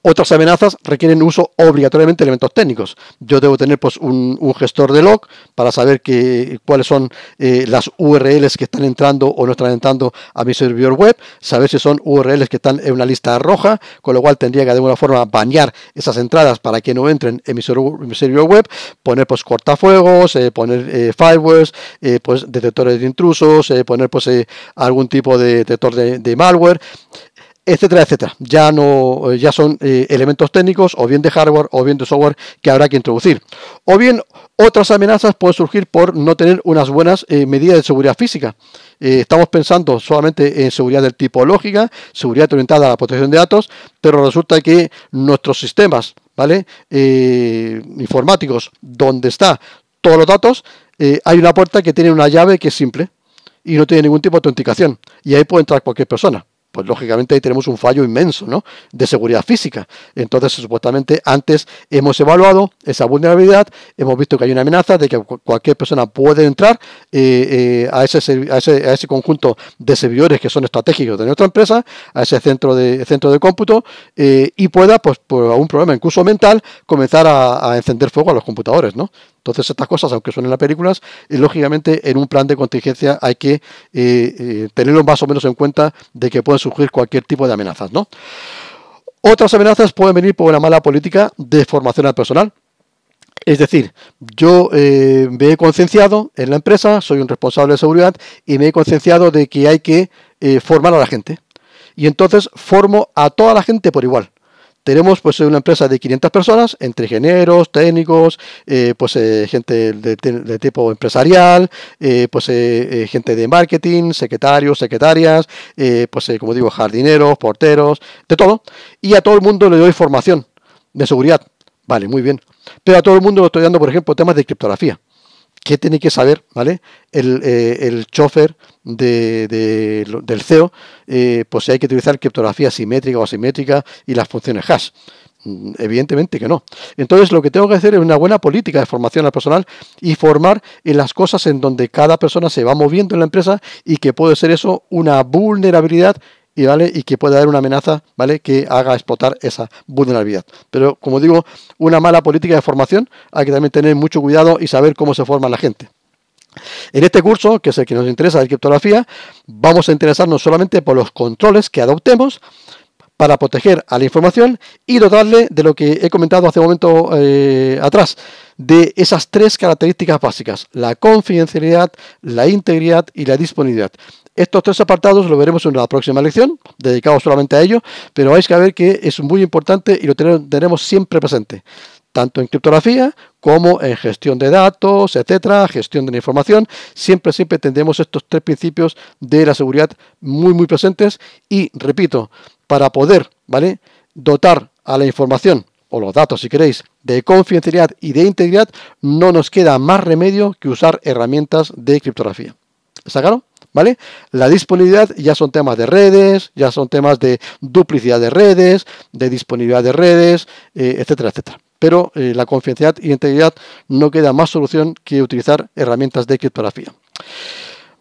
Otras amenazas requieren uso obligatoriamente de elementos técnicos. Yo debo tener pues, un, gestor de log para saber que, cuáles son eh, las URLs que están entrando o no están entrando a mi servidor web, saber si son URLs que están en una lista roja, con lo cual tendría que de alguna forma bañar esas entradas para que no entren en mi, servidor web, poner pues cortafuegos, eh, poner eh, firewalls, pues detectores de intrusos, poner pues algún tipo de detector de malware etcétera, etcétera. Ya no, eh, ya son eh, elementos técnicos, o bien de hardware, o bien de software que habrá que introducir. O bien otras amenazas pueden surgir por no tener unas buenas eh, medidas de seguridad física. estamos pensando solamente en seguridad del tipo lógica, seguridad orientada a la protección de datos, pero resulta que nuestros sistemas, ¿vale? informáticos, donde está todos los datos, hay una puerta que tiene una llave que es simple y no tiene ningún tipo de autenticación y ahí puede entrar cualquier persona pues lógicamente ahí tenemos un fallo inmenso ¿no? de seguridad física. Entonces, supuestamente antes hemos evaluado esa vulnerabilidad, hemos visto que hay una amenaza de que cualquier persona puede entrar eh, eh, a, ese, a, ese, a, ese, conjunto de servidores que son estratégicos de nuestra empresa, a ese centro de, centro de cómputo, eh, y pueda, pues por algún problema incluso mental, comenzar a, a encender fuego a los computadores. ¿no? Entonces estas cosas, aunque suenen las películas, eh, lógicamente en un plan de contingencia hay que eh, eh, tenerlo más o menos en cuenta de que pueden surgir cualquier tipo de amenazas, ¿no? Otras amenazas pueden venir por una mala política de formación al personal. Es decir, yo eh, me he concienciado en la empresa, soy un responsable de seguridad y me he concienciado de que hay que formar a la gente. Y entonces formo a toda la gente por igual tenemos pues una empresa de 500 personas, entre ingenieros, técnicos, eh, pues eh, gente de, tipo empresarial, eh, pues gente de marketing, secretarios, secretarias, pues como digo, jardineros, porteros, de todo. Y a todo el mundo le doy formación de seguridad. Vale, muy bien. Pero a todo el mundo le estoy dando, por ejemplo, temas de criptografía. ¿Qué tiene que saber ¿vale? el, eh, chofer de, del CEO? Eh, pues si hay que utilizar criptografía simétrica o asimétrica y las funciones hash. Mm, evidentemente que no. Entonces lo que tengo que hacer es una buena política de formación al personal y formar en las cosas en donde cada persona se va moviendo en la empresa y que puede ser eso una vulnerabilidad y vale y que pueda haber una amenaza vale que haga explotar esa vulnerabilidad pero como digo una mala política de formación hay que también tener mucho cuidado y saber cómo se forma la gente en este curso, que es el que nos interesa de criptografía, vamos a interesarnos solamente por los controles que adoptemos para proteger a la información y dotarle de lo que he comentado hace un momento eh, atrás, de esas tres características básicas, la confidencialidad, la integridad y la disponibilidad. Estos tres apartados lo veremos en la próxima lección, dedicado solamente a ello, pero vais a ver que es muy importante y lo tenemos siempre presente, tanto en criptografía como en gestión de datos, etcétera, gestión de la información. Siempre, siempre tendremos estos tres principios de la seguridad muy, muy presentes y, repito, para poder, ¿vale? Dotar a la información o los datos, si queréis, de confidencialidad y de integridad, no nos queda más remedio que usar herramientas de criptografía. ¿Está claro? ¿Vale? La disponibilidad ya son temas de redes, ya son temas de duplicidad de redes, de disponibilidad de redes, eh, etcétera, etcétera. Pero eh, la confidencialidad y integridad no queda más solución que utilizar herramientas de criptografía.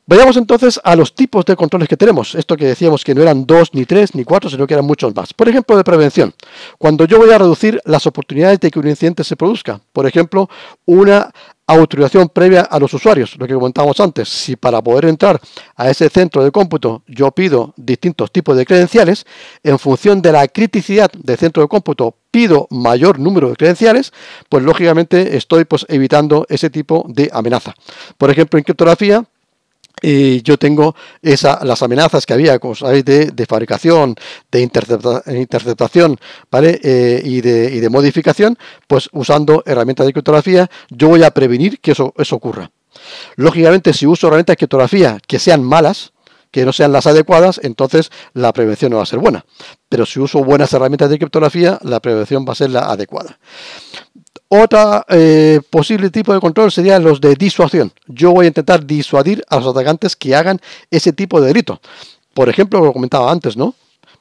Vayamos entonces a los tipos de controles que tenemos. Esto que decíamos que no eran dos, ni tres, ni cuatro, sino que eran muchos más. Por ejemplo, de prevención. Cuando yo voy a reducir las oportunidades de que un incidente se produzca. Por ejemplo, una autorización previa a los usuarios, lo que comentábamos antes, si para poder entrar a ese centro de cómputo yo pido distintos tipos de credenciales, en función de la criticidad del centro de cómputo pido mayor número de credenciales, pues lógicamente estoy pues, evitando ese tipo de amenaza. Por ejemplo, en criptografía y yo tengo esa, las amenazas que había, de, fabricación, de interceptación ¿vale? Eh, y, de, y, de, modificación, pues usando herramientas de criptografía yo voy a prevenir que eso, eso ocurra. Lógicamente, si uso herramientas de criptografía que sean malas, que no sean las adecuadas, entonces la prevención no va a ser buena. Pero si uso buenas herramientas de criptografía, la prevención va a ser la adecuada. Otro eh, posible tipo de control serían los de disuasión. Yo voy a intentar disuadir a los atacantes que hagan ese tipo de delito. Por ejemplo, lo comentaba antes, ¿no?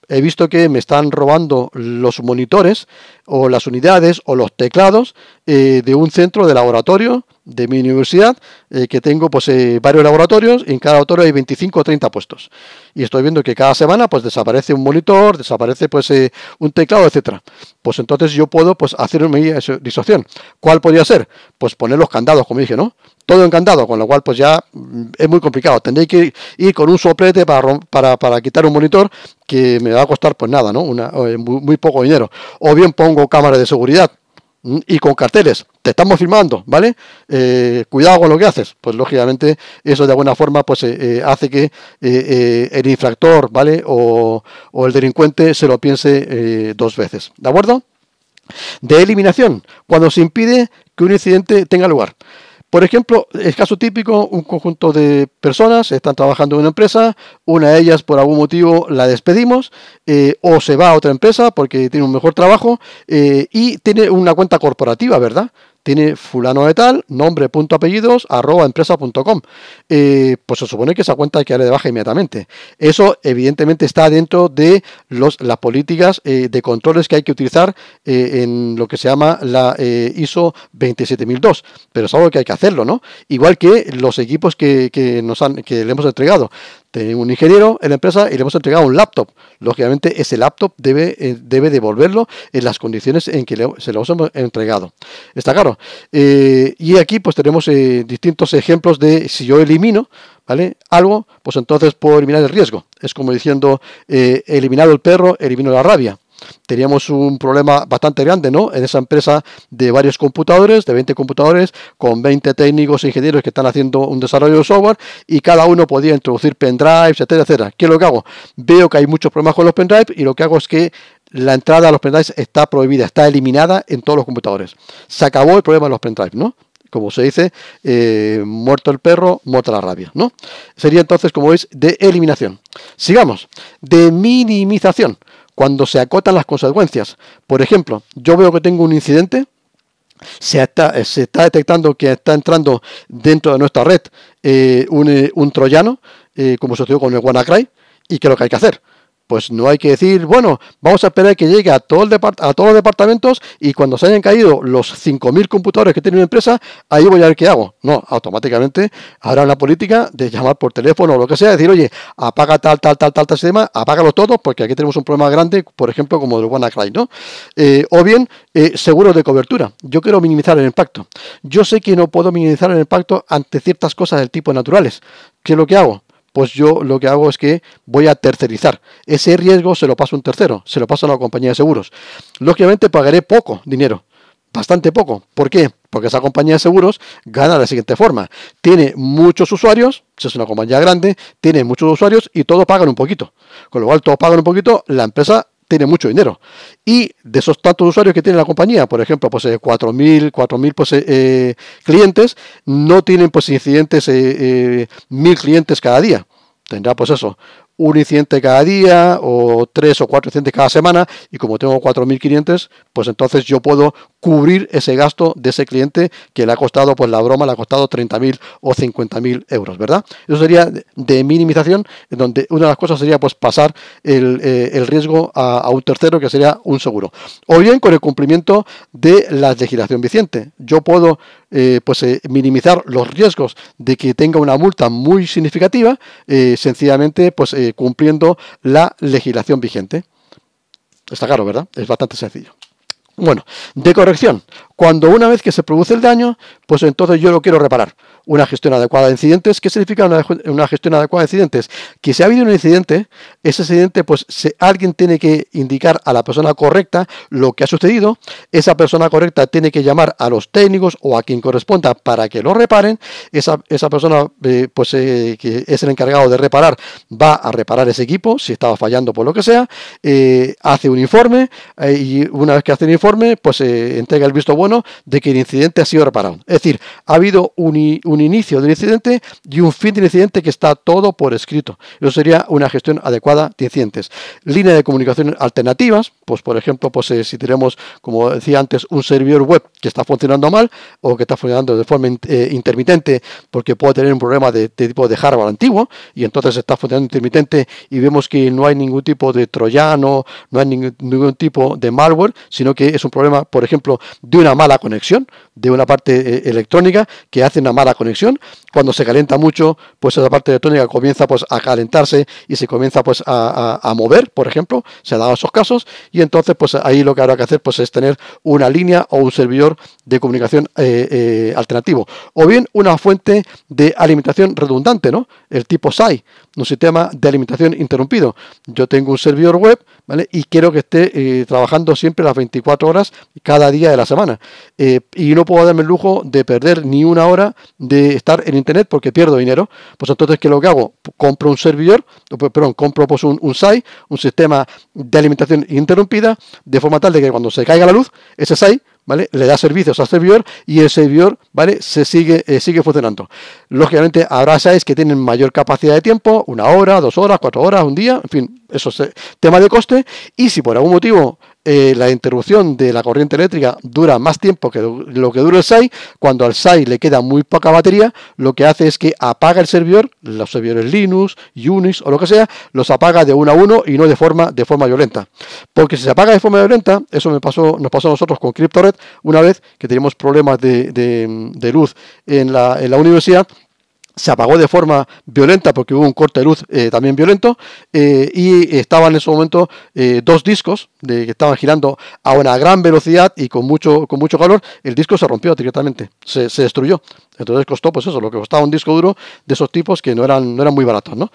He visto que me están robando los monitores o las unidades o los teclados eh, de un centro de laboratorio de mi universidad, eh, que tengo pues, eh, varios laboratorios y en cada laboratorio hay 25 o 30 puestos. Y estoy viendo que cada semana pues, desaparece un monitor, desaparece pues, eh, un teclado, etcétera. Pues entonces yo puedo pues, hacer mi disociación. ¿Cuál podría ser? Pues poner los candados, como dije, ¿no? Todo en candado, con lo cual pues ya mm, es muy complicado. Tendré que ir, con un soplete para, para, para, quitar un monitor que me va a costar pues nada, ¿no? Una, muy, muy poco dinero. O bien pongo cámaras de seguridad Mm, y con carteles, te estamos firmando, ¿vale? Eh, cuidado con lo que haces. Pues lógicamente eso de alguna forma pues eh, eh, hace que el infractor, ¿vale? O, o, el delincuente se lo piense dos veces, ¿de acuerdo? De eliminación, cuando se impide que un incidente tenga lugar. Por ejemplo, el caso típico, un conjunto de personas están trabajando en una empresa, una de ellas por algún motivo la despedimos eh, o se va a otra empresa porque tiene un mejor trabajo eh, y tiene una cuenta corporativa, ¿verdad? tiene fulano de tal, nombre, punto, arroba eh, pues se supone que esa cuenta hay que darle de baja inmediatamente. Eso evidentemente está dentro de las políticas eh, de controles que hay que utilizar eh, en lo que se llama la ISO 27002, pero es algo que hay que hacerlo, ¿no? Igual que los equipos que, nos que le hemos entregado tenemos un ingeniero en la empresa y le hemos entregado un laptop. Lógicamente, ese laptop debe, eh, debe devolverlo en las condiciones en que se lo hemos entregado. Está claro. Eh, y aquí pues tenemos eh, distintos ejemplos de si yo elimino ¿vale? algo, pues entonces puedo eliminar el riesgo. Es como diciendo, eliminado el perro, elimino la rabia teníamos un problema bastante grande, ¿no? En esa empresa de varios computadores, de 20 computadores, con 20 técnicos e ingenieros que están haciendo un desarrollo de software y cada uno podía introducir pendrives, etcétera, etcétera. ¿Qué es lo que hago? Veo que hay muchos problemas con los pendrives y lo que hago es que la entrada a los pendrives está prohibida, está eliminada en todos los computadores. Se acabó el problema de los pendrives, ¿no? como se dice, eh, muerto el perro, muerta la rabia, ¿no? Sería entonces, como veis, de eliminación. Sigamos, de minimización cuando se acotan las consecuencias. Por ejemplo, yo veo que tengo un incidente, se está, eh, detectando que está entrando dentro de nuestra red eh, eh, un, troyano, como sucedió con el WannaCry, y que es lo que hay que hacer pues no hay que decir, bueno, vamos a esperar que llegue a, todos los departamentos y cuando se hayan caído los 5.000 computadores que tiene una empresa, ahí voy a ver qué hago. No, automáticamente habrá una política de llamar por teléfono o lo que sea, decir, oye, apaga tal, tal, tal, tal, tal sistema, apágalo todos, porque aquí tenemos un problema grande, por ejemplo, como el WannaCry, ¿no? Eh, o bien, eh, seguros de cobertura. Yo quiero minimizar el impacto. Yo sé que no puedo minimizar el impacto ante ciertas cosas del tipo naturales. ¿Qué es lo que hago? pues yo lo que hago es que voy a tercerizar. Ese riesgo se lo paso a un tercero, se lo paso a la compañía de seguros. Lógicamente pagaré poco dinero, bastante poco. ¿Por qué? Porque esa compañía de seguros gana de la siguiente forma. Tiene muchos usuarios, es una compañía grande, tiene muchos usuarios y todos pagan un poquito. Con lo cual todos pagan un poquito, la empresa tiene mucho dinero. Y de esos tantos usuarios que tiene la compañía, por ejemplo, pues 4.000, eh, 4.000 pues, eh, eh, clientes, no tienen pues incidentes, eh, 1.000 clientes cada día. Tendrá pues eso, un incidente cada día o tres o cuatro incidentes cada semana y como tengo clientes, pues entonces yo puedo cubrir ese gasto de ese cliente que le ha costado, pues la broma le ha costado 30.000 o 50.000 euros, ¿verdad? Eso sería de minimización, donde una de las cosas sería pues pasar el, eh, riesgo a, un tercero, que sería un seguro. O bien con el cumplimiento de la legislación vigente. Yo puedo eh, pues eh, minimizar los riesgos de que tenga una multa muy significativa, sencillamente pues cumpliendo la legislación vigente. Está claro, ¿verdad? Es bastante sencillo. Bueno, de corrección. Cuando una vez que se produce el daño, pues entonces yo lo quiero reparar una gestión adecuada de incidentes. ¿Qué significa una, gestión adecuada de incidentes? Que si ha habido un incidente, ese incidente, pues si alguien tiene que indicar a la persona correcta lo que ha sucedido, esa persona correcta tiene que llamar a los técnicos o a quien corresponda para que lo reparen, esa, esa persona eh, pues eh, que es el encargado de reparar va a reparar ese equipo, si estaba fallando por lo que sea, eh, hace un informe y una vez que hace el informe, pues entrega el visto bueno de que el incidente ha sido reparado. Es decir, ha habido un inicio del incidente y un fin del incidente que está todo por escrito. Eso sería una gestión adecuada de incidentes. Línea de comunicación alternativas, pues por ejemplo, pues eh, si tenemos, como decía antes, un servidor web que está funcionando mal o que está funcionando de forma eh, intermitente porque puede tener un problema de, tipo de hardware antiguo y entonces está funcionando intermitente y vemos que no hay ningún tipo de troyano, no hay ningún, tipo de malware, sino que es un problema, por ejemplo, de una mala conexión, de una parte eh, electrónica que hace una mala conexión. Cuando se calienta mucho, pues esa parte electrónica comienza pues a calentarse y se comienza pues a, mover, por ejemplo, se ha dado esos casos y entonces pues ahí lo que habrá que hacer pues es tener una línea o un servidor de comunicación eh, eh, alternativo o bien una fuente de alimentación redundante, ¿no? El tipo SAI, un sistema de alimentación interrumpido. Yo tengo un servidor web, ¿vale? Y quiero que esté eh, trabajando siempre las 24 horas cada día de la semana y no puedo darme el lujo de perder ni una hora de estar en internet porque pierdo dinero. Pues entonces, que lo que hago? Compro un servidor, pues, perdón, compro pues, un, un SAI, un sistema de alimentación interrumpida, de forma tal de que cuando se caiga la luz, ese SAI ¿Vale? Le da servicios al servidor y el servidor, ¿vale? Se sigue, eh, sigue funcionando. Lógicamente habrá SAIs que tienen mayor capacidad de tiempo, una hora, dos horas, cuatro horas, un día, en fin, eso es tema de coste. Y si por algún motivo eh, la interrupción de la corriente eléctrica dura más tiempo que lo que dura el SAI, cuando al SAI le queda muy poca batería, lo que hace es que apaga el servidor, los servidores Linux, Unix o lo que sea, los apaga de uno a uno y no de forma, de forma violenta. Porque si se apaga de forma violenta, eso me pasó, nos pasó a nosotros con CryptoRed una vez que teníamos problemas de, de, de luz en la, en la universidad, se apagó de forma violenta porque hubo un corte de luz eh, también violento eh, y estaban en ese momento eh, dos discos que estaban girando a una gran velocidad y con mucho, con mucho calor, el disco se rompió directamente, se, destruyó. Entonces costó pues eso, lo que costaba un disco duro de esos tipos que no eran, no eran muy baratos. ¿no?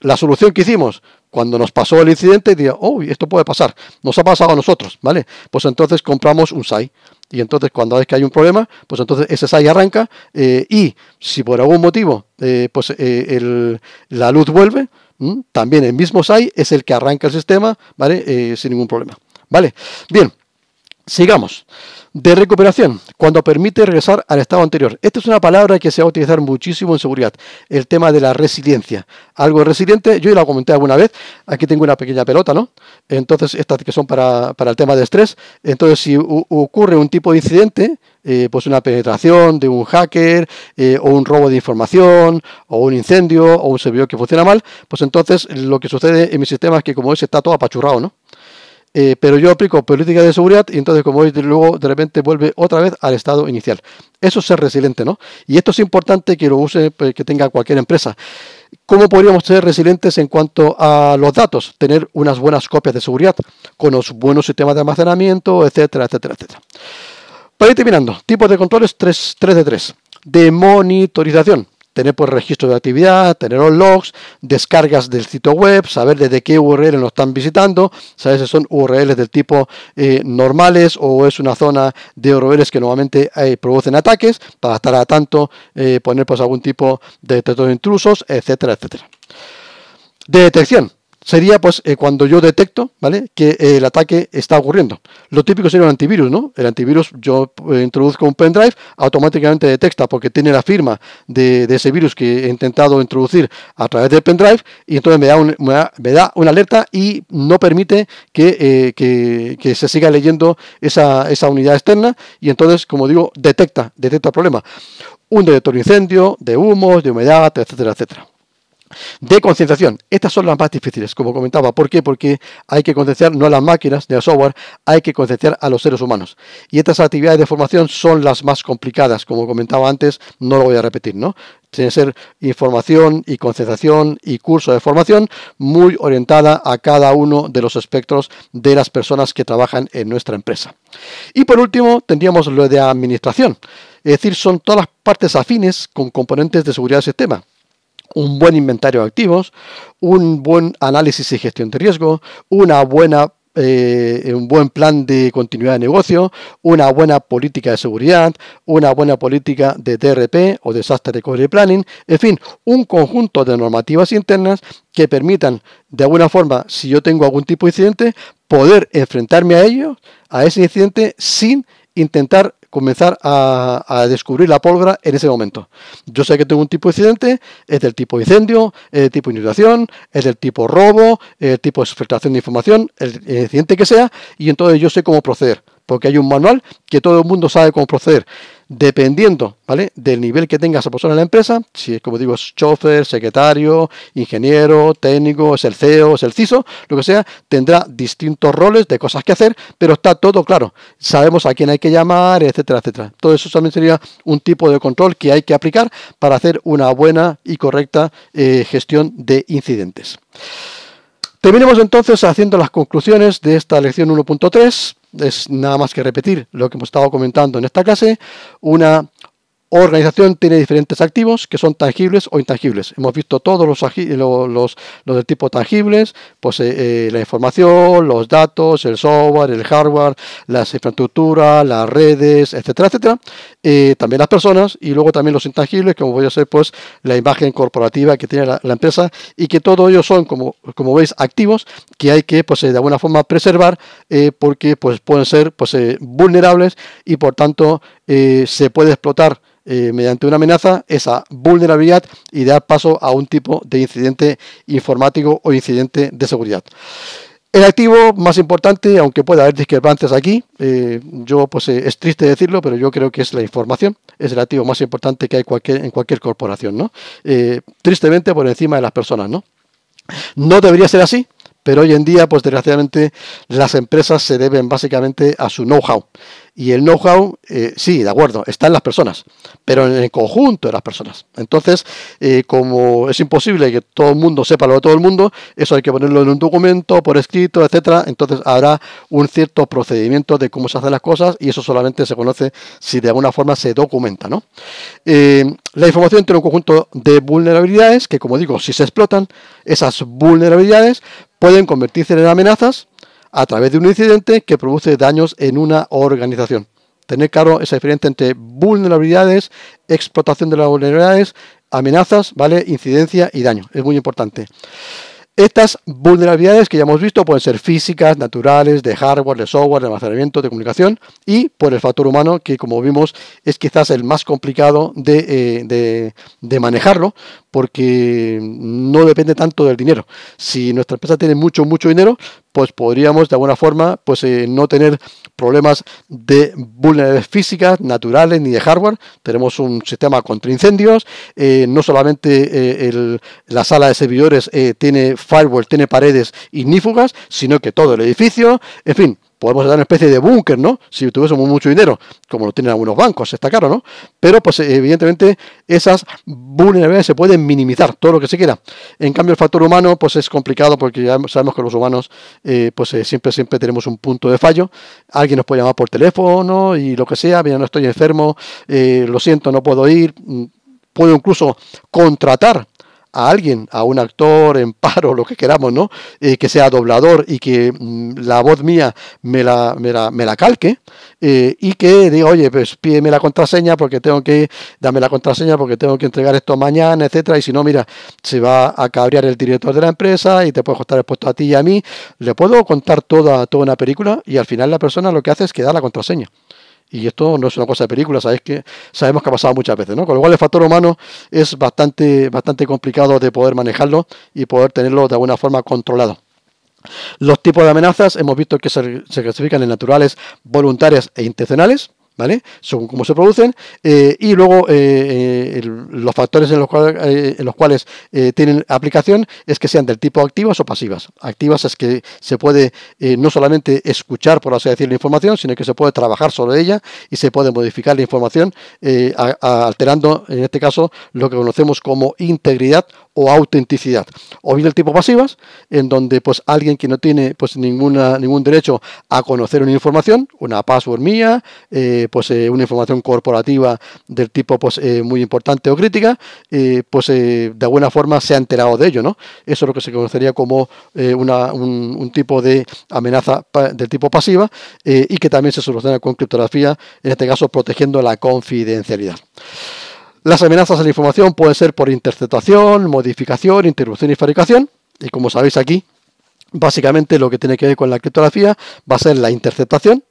La solución que hicimos, cuando nos pasó el incidente, dije, uy oh, esto puede pasar, nos ha pasado a nosotros, ¿vale? Pues entonces compramos un SAI. Y entonces cuando ves que hay un problema, pues entonces ese SAI arranca eh, y si por algún motivo eh, pues, eh, la luz vuelve, también el mismo SAI es el que arranca el sistema, ¿vale? sin ningún problema. ¿Vale? Bien, sigamos de recuperación, cuando permite regresar al estado anterior. Esta es una palabra que se va a utilizar muchísimo en seguridad, el tema de la resiliencia. Algo resiliente, yo ya lo comenté alguna vez, aquí tengo una pequeña pelota, ¿no? Entonces, estas que son para, el tema de estrés, entonces si ocurre un tipo de incidente, eh, pues una penetración de un hacker eh, o un robo de información o un incendio o un servidor que funciona mal, pues entonces lo que sucede en mi sistema es que como ese está todo apachurrado, ¿no? Eh, pero yo aplico política de seguridad y entonces como veis luego de repente vuelve otra vez al estado inicial. Eso es ser resiliente, ¿no? Y esto es importante que lo use, pues, que tenga cualquier empresa. ¿Cómo podríamos ser resilientes en cuanto a los datos? Tener unas buenas copias de seguridad, con los buenos sistemas de almacenamiento, etcétera, etcétera, etcétera. Para ir terminando, tipos de controles 3, 3 de 3. De monitorización tener pues registro de actividad, tener los logs, descargas del sitio web, saber desde qué URL lo están visitando, saber si son URLs del tipo eh, normales o es una zona de URLs que normalmente eh, producen ataques, para estar a tanto, eh, poner pues algún tipo de detector de intrusos, etcétera, etcétera. De detección sería pues eh, cuando yo detecto, ¿vale? Que eh, el ataque está ocurriendo. Lo típico sería un antivirus, ¿no? El antivirus yo eh, introduzco un pendrive, automáticamente detecta porque tiene la firma de, ese virus que he intentado introducir a través del pendrive y entonces me da, me da, una alerta y no permite que, se siga leyendo esa, esa unidad externa y entonces, como digo, detecta, detecta el problema. Un detector de incendio, de humos, de humedad, etcétera, etcétera de concienciación. Estas son las más difíciles, como comentaba. ¿Por qué? Porque hay que concienciar no a las máquinas ni al software, hay que concienciar a los seres humanos. Y estas actividades de formación son las más complicadas, como comentaba antes, no lo voy a repetir, ¿no? Tiene que ser información y concienciación y curso de formación muy orientada a cada uno de los espectros de las personas que trabajan en nuestra empresa. Y por último, tendríamos lo de administración. Es decir, son todas las partes afines con componentes de seguridad del sistema un buen inventario de activos, un buen análisis y gestión de riesgo, una buena eh, un buen plan de continuidad de negocio, una buena política de seguridad, una buena política de DRP o Disaster Recovery Planning, en fin, un conjunto de normativas internas que permitan, de alguna forma, si yo tengo algún tipo de incidente, poder enfrentarme a ello, a ese incidente, sin intentar comenzar a, descubrir la pólvora en ese momento. Yo sé que tengo un tipo de incidente, es del tipo incendio, es del tipo inundación, es del tipo robo, es del tipo exfiltración de información, el, el incidente que sea, y entonces yo sé cómo proceder, porque hay un manual que todo el mundo sabe cómo proceder dependiendo ¿vale? del nivel que tenga esa persona en la empresa, si es como digo, es chofer, secretario, ingeniero, técnico, es el CEO, es el CISO, lo que sea, tendrá distintos roles de cosas que hacer, pero está todo claro. Sabemos a quién hay que llamar, etcétera, etcétera. Todo eso también sería un tipo de control que hay que aplicar para hacer una buena y correcta eh, gestión de incidentes. Terminemos entonces haciendo las conclusiones de esta lección 1.3 es nada más que repetir lo que hemos estado comentando en esta clase, una organización tiene diferentes activos que son tangibles o intangibles. Hemos visto todos los, de tipo tangibles, pues eh, eh, la información, los datos, el software, el hardware, las infraestructuras, las redes, etcétera, etcétera. Eh, también las personas y luego también los intangibles, como voy a ser pues la imagen corporativa que tiene la, empresa y que todos ellos son, como, como veis, activos que hay que pues de alguna forma preservar porque pues pueden ser pues vulnerables y por tanto eh, se puede explotar eh, mediante una amenaza esa vulnerabilidad y dar paso a un tipo de incidente informático o incidente de seguridad. El activo más importante, aunque pueda haber discrepancias aquí, eh, yo pues es triste decirlo, pero yo creo que es la información, es el activo más importante que hay cualquier, en cualquier corporación, ¿no? tristemente por encima de las personas, ¿no? No debería ser así, pero hoy en día, pues desgraciadamente, las empresas se deben básicamente a su know-how. Y el know-how, eh, sí, de acuerdo, está en las personas, pero en el conjunto de las personas. Entonces, eh, como es imposible que todo el mundo sepa lo de todo el mundo, eso hay que ponerlo en un documento, por escrito, etcétera. Entonces, habrá un cierto procedimiento de cómo se hacen las cosas y eso solamente se conoce si de alguna forma se documenta. ¿no? Eh, la información tiene un conjunto de vulnerabilidades que, como digo, si se explotan, esas vulnerabilidades pueden convertirse en amenazas a través de un incidente que produce daños en una organización. Tener claro esa diferencia entre vulnerabilidades, explotación de las vulnerabilidades, amenazas, ¿vale? Incidencia y daño. Es muy importante. Estas vulnerabilidades que ya hemos visto pueden ser físicas, naturales, de hardware, de software, de almacenamiento, de comunicación y por el factor humano que como vimos es quizás el más complicado de, eh, de manejarlo porque no depende tanto del dinero. Si nuestra empresa tiene mucho, mucho dinero, pues podríamos de alguna forma pues, eh, no tener problemas de vulnerabilidades físicas, naturales ni de hardware. Tenemos un sistema contra incendios, eh, no solamente eh, la sala de servidores tiene firewall, tiene paredes ignífugas, sino que todo el edificio, en fin podemos dar una especie de búnker, ¿no? Si tuviésemos mucho dinero, como lo tienen algunos bancos, está caro, ¿no? Pero pues evidentemente esas vulnerabilidades se pueden minimizar, todo lo que se quiera. En cambio el factor humano pues es complicado porque ya sabemos que los humanos eh, pues eh, siempre, siempre tenemos un punto de fallo. Alguien nos puede llamar por teléfono y lo que sea, mira, no estoy enfermo, eh, lo siento, no puedo ir. Mm, puedo incluso contratar a alguien, a un actor en paro, lo que queramos, ¿no? Eh, que sea doblador y que mm, la voz mía me la, me la, calque eh, y que diga, oye, pues pídeme la contraseña porque tengo que, dame la contraseña porque tengo que entregar esto mañana, etcétera. Y si no, mira, se va a cabrear el director de la empresa y te puede costar el puesto a ti y a mí. Le puedo contar toda, toda una película y al final la persona lo que hace es que da la contraseña. Y esto no es una cosa de película, ¿sabes que sabemos que ha pasado muchas veces, ¿no? Con lo cual el factor humano es bastante, bastante complicado de poder manejarlo y poder tenerlo de alguna forma controlado. Los tipos de amenazas hemos visto que se clasifican en naturales, voluntarias e intencionales. ¿vale? Según cómo se producen. Eh, y luego eh, eh, los factores en los, cuales tienen aplicación es que sean del tipo activas o pasivas. Activas es que se puede no solamente escuchar, por así decir, la información, sino que se puede trabajar sobre ella y se puede modificar la información alterando, en este caso, lo que conocemos como integridad o autenticidad. O bien el tipo pasivas, en donde pues alguien que no tiene pues ninguna, ningún derecho a conocer una información, una password mía, eh, pues eh, una información corporativa del tipo pues eh, muy importante o crítica, pues de alguna forma se ha enterado de ello, ¿no? Eso es lo que se conocería como una, un, un, tipo de amenaza del tipo pasiva y que también se soluciona con criptografía, en este caso protegiendo la confidencialidad. Las amenazas a la información pueden ser por interceptación, modificación, interrupción y fabricación. Y como sabéis aquí, básicamente lo que tiene que ver con la criptografía va a ser la interceptación,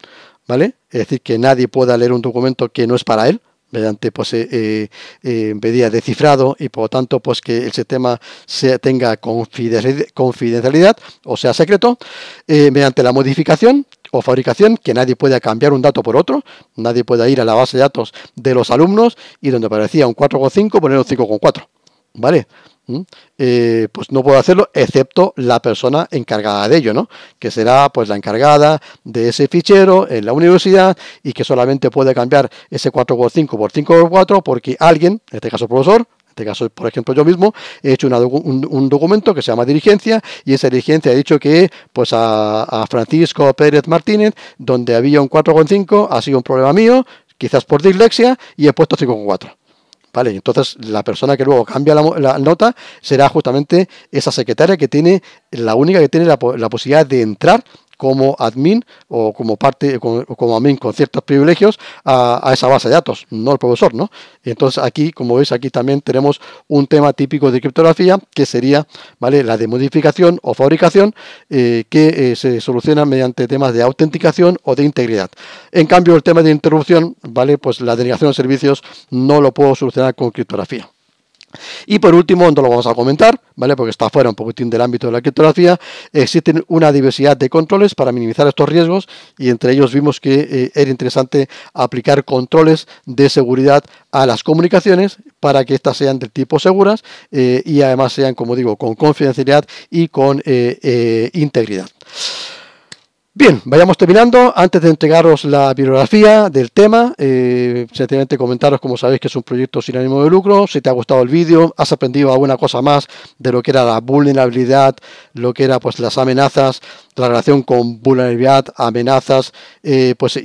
¿vale? Es decir, que nadie pueda leer un documento que no es para él, mediante pues, eh, eh, eh de y por lo tanto pues, que el sistema se tenga confidencialidad o sea secreto, eh, mediante la modificación o fabricación, que nadie pueda cambiar un dato por otro, nadie pueda ir a la base de datos de los alumnos y donde aparecía un 4,5 poner un 5,4, ¿vale? Eh, pues no puedo hacerlo excepto la persona encargada de ello, ¿no? Que será pues la encargada de ese fichero en la universidad y que solamente puede cambiar ese 4 por 5 por 5 x 4 porque alguien, en este caso el profesor, en este caso por ejemplo yo mismo, he hecho un, documento que se llama dirigencia y esa dirigencia ha dicho que pues a, Francisco Pérez Martínez, donde había un 4 con 5, ha sido un problema mío, quizás por dislexia y he puesto 5 con 4. ¿vale? entonces la persona que luego cambia la, nota será justamente esa secretaria que tiene, la única que tiene la posibilidad de entrar como admin o como parte o como admin con ciertos privilegios a, esa base de datos, no el profesor, ¿no? entonces aquí, como veis, aquí también tenemos un tema típico de criptografía que sería, ¿vale? La de modificación o fabricación eh, que eh, se soluciona mediante temas de autenticación o de integridad. En cambio, el tema de interrupción, ¿vale? Pues la denegación de servicios no lo puedo solucionar con criptografía. Y por último, no lo vamos a comentar, ¿vale? Porque está fuera un poquitín del ámbito de la criptografía. Existen una diversidad de controles para minimizar estos riesgos y entre ellos vimos que eh, era interesante aplicar controles de seguridad a las comunicaciones para que éstas sean del tipo seguras eh, y además sean, como digo, con confidencialidad y con eh, integridad. Bien, vayamos terminando. Antes de entregaros la bibliografía del tema, eh, sencillamente comentaros, como sabéis, que es un proyecto sin ánimo de lucro. Si te ha gustado el vídeo, has aprendido alguna cosa más de lo que era la vulnerabilidad, lo que era pues las amenazas, la relación con vulnerabilidad, amenazas, eh, pues eh,